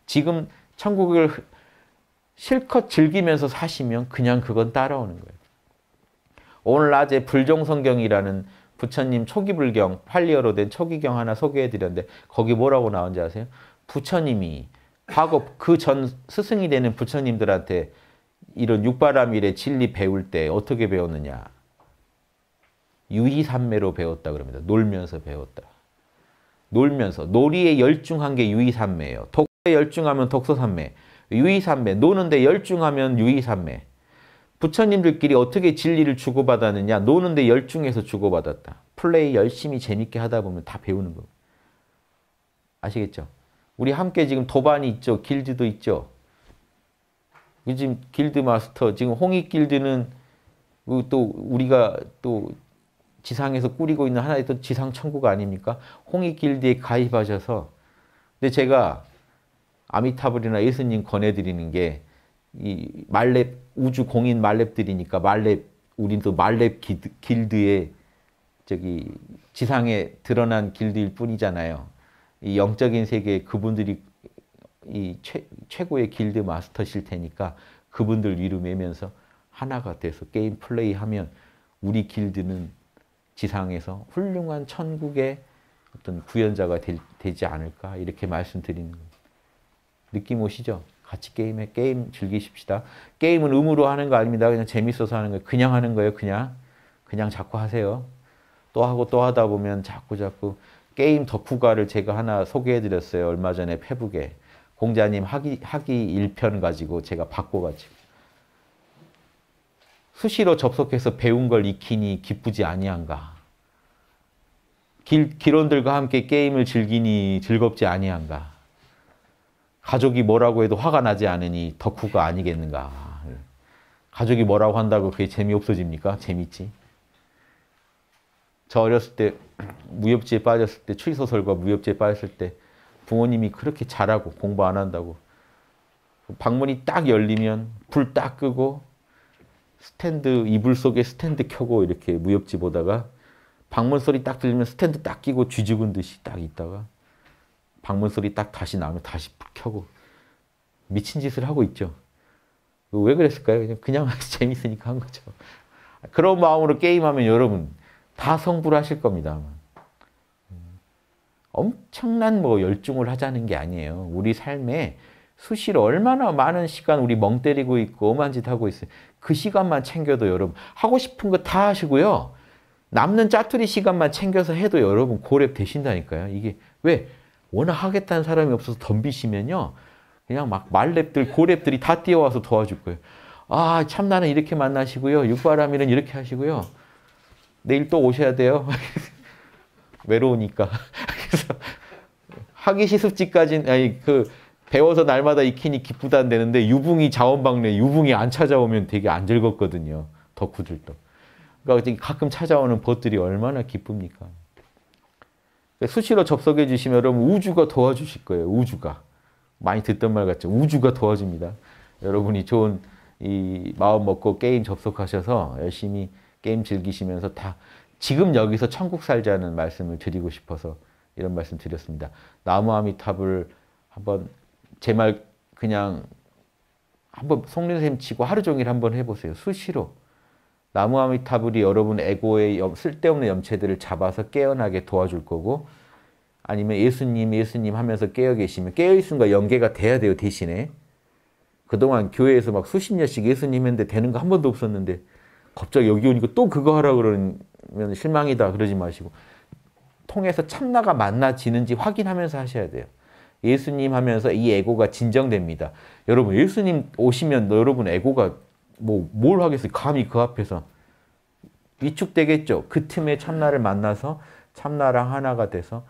지금 천국을 실컷 즐기면서 사시면 그냥 그건 따라오는 거예요. 오늘 낮에 불종성경이라는 부처님 초기 불경, 팔리어로 된 초기경 하나 소개해드렸는데 거기 뭐라고 나온지 아세요? 부처님이 과거 그 전 스승이 되는 부처님들한테 이런 육바라밀의 진리 배울 때 어떻게 배웠느냐. 유이삼매로 배웠다 그럽니다. 놀면서 배웠다. 놀면서. 놀이에 열중한 게 유이삼매예요. 독서에 열중하면 독서삼매. 유이삼매. 노는데 열중하면 유이삼매. 부처님들끼리 어떻게 진리를 주고받았느냐. 노는데 열중해서 주고받았다. 플레이 열심히 재밌게 하다 보면 다 배우는 거. 아시겠죠? 우리 함께 지금 도반이 있죠. 길드도 있죠. 지금 길드 마스터, 지금 홍익 길드는 그 또 우리가 또 지상에서 꾸리고 있는 하나의 또 지상 천국 아닙니까? 홍익 길드에 가입하셔서 근데 제가 아미타불이나 예수님 권해드리는 게 이 말렙 우주 공인 말렙들이니까 말렙 우린 또 말렙 길드, 길드에 저기 지상에 드러난 길드일 뿐이잖아요. 이 영적인 세계에 그분들이 이 최, 최고의 길드 마스터실 테니까 그분들 위로 매면서 하나가 돼서 게임 플레이하면 우리 길드는 지상에서 훌륭한 천국의 어떤 구현자가 되, 지 않을까 이렇게 말씀드리는 느낌 오시죠? 같이 게임에 게임 즐기십시다. 게임은 음으로 하는 거 아닙니다. 그냥 재밌어서 하는 거예요. 그냥 하는 거예요. 그냥 그냥 자꾸 하세요. 또 하고 또 하다 보면 자꾸 자꾸 게임 덕후가를 제가 하나 소개해드렸어요. 얼마 전에 페북에. 공자님 학위, 학위 1편 가지고 제가 바꿔가지고. 수시로 접속해서 배운 걸 익히니 기쁘지 아니한가. 길, 길원들과 함께 게임을 즐기니 즐겁지 아니한가. 가족이 뭐라고 해도 화가 나지 않으니 덕후가 아니겠는가. 가족이 뭐라고 한다고 그게 재미없어집니까? 재밌지. 저 어렸을 때 무협지에 빠졌을 때 추리소설과 무협지에 빠졌을 때 부모님이 그렇게 잘하고 공부 안 한다고 방문이 딱 열리면 불 딱 끄고 스탠드 이불 속에 스탠드 켜고 이렇게 무협지 보다가 방문 소리 딱 들리면 스탠드 딱 끼고 쥐죽은 듯이 딱 있다가 방문 소리 딱 다시 나면 다시 불 켜고 미친 짓을 하고 있죠. 왜 그랬을까요? 그냥, 그냥 재밌으니까 한 거죠. 그런 마음으로 게임하면 여러분 다 성불하실 겁니다. 음, 엄청난 뭐 열중을 하자는 게 아니에요. 우리 삶에 수시로 얼마나 많은 시간 우리 멍 때리고 있고 엄한 짓 하고 있어요. 그 시간만 챙겨도 여러분 하고 싶은 거 다 하시고요. 남는 짜투리 시간만 챙겨서 해도 여러분 고렙 되신다니까요. 이게 왜 워낙 하겠다는 사람이 없어서 덤비시면요. 그냥 막 말랩들 고렙들이 다 뛰어와서 도와줄 거예요. 아참 나는 이렇게 만나시고요. 육바람이는 이렇게 하시고요. 내일 또 오셔야 돼요. 외로우니까. 그래 시습지까지는 아니 그 배워서 날마다 익히니 기쁘다 안 되는데 유붕이 자원방래 유붕이 안 찾아오면 되게 안 즐겁거든요. 덕후들도. 그러니까 가끔 찾아오는 벗들이 얼마나 기쁩니까. 그러니까 수시로 접속해 주시면 여러분 우주가 도와주실 거예요. 우주가. 많이 듣던 말 같죠. 우주가 도와줍니다. 여러분이 좋은 이 마음 먹고 게임 접속하셔서 열심히 게임 즐기시면서 다 지금 여기서 천국 살자는 말씀을 드리고 싶어서 이런 말씀 드렸습니다. 나무아미탑을 한번 제 말 그냥 한번 속는셈 치고 하루 종일 한번 해보세요. 수시로. 나무아미타이 여러분 에고의 쓸데없는 염체들을 잡아서 깨어나게 도와줄 거고 아니면 예수님 예수님 하면서 깨어 계시면 깨어있음과 연계가 돼야 돼요 대신에 그동안 교회에서 막 수십 년씩 예수님 했는데 되는 거 한 번도 없었는데 갑자기 여기 오니까 또 그거 하라 그러면 실망이다 그러지 마시고 통해서 참나가 만나지는지 확인하면서 하셔야 돼요. 예수님 하면서 이 에고가 진정됩니다. 여러분 예수님 오시면 여러분 에고가 뭐 뭘 하겠어요? 감히 그 앞에서 위축되겠죠. 그 틈에 참나를 만나서 참나랑 하나가 돼서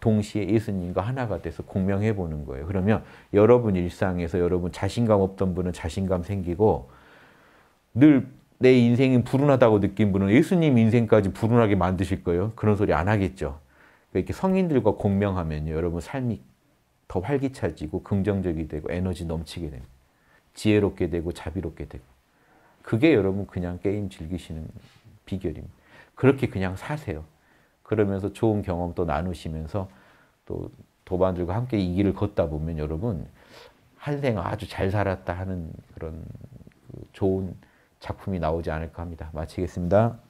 동시에 예수님과 하나가 돼서 공명해 보는 거예요. 그러면 여러분 일상에서 여러분 자신감 없던 분은 자신감 생기고 늘내 인생이 불운하다고 느낀 분은 예수님 인생까지 불운하게 만드실 거예요. 그런 소리 안 하겠죠. 이렇게 성인들과 공명하면요. 여러분 삶이 더 활기차지고 긍정적이 되고 에너지 넘치게 됩니다. 지혜롭게 되고 자비롭게 되고. 그게 여러분 그냥 게임 즐기시는 비결입니다. 그렇게 그냥 사세요. 그러면서 좋은 경험 또 나누시면서 또 도반들과 함께 이 길을 걷다 보면 여러분 한 생 아주 잘 살았다 하는 그런 그 좋은 작품이 나오지 않을까 합니다. 마치겠습니다.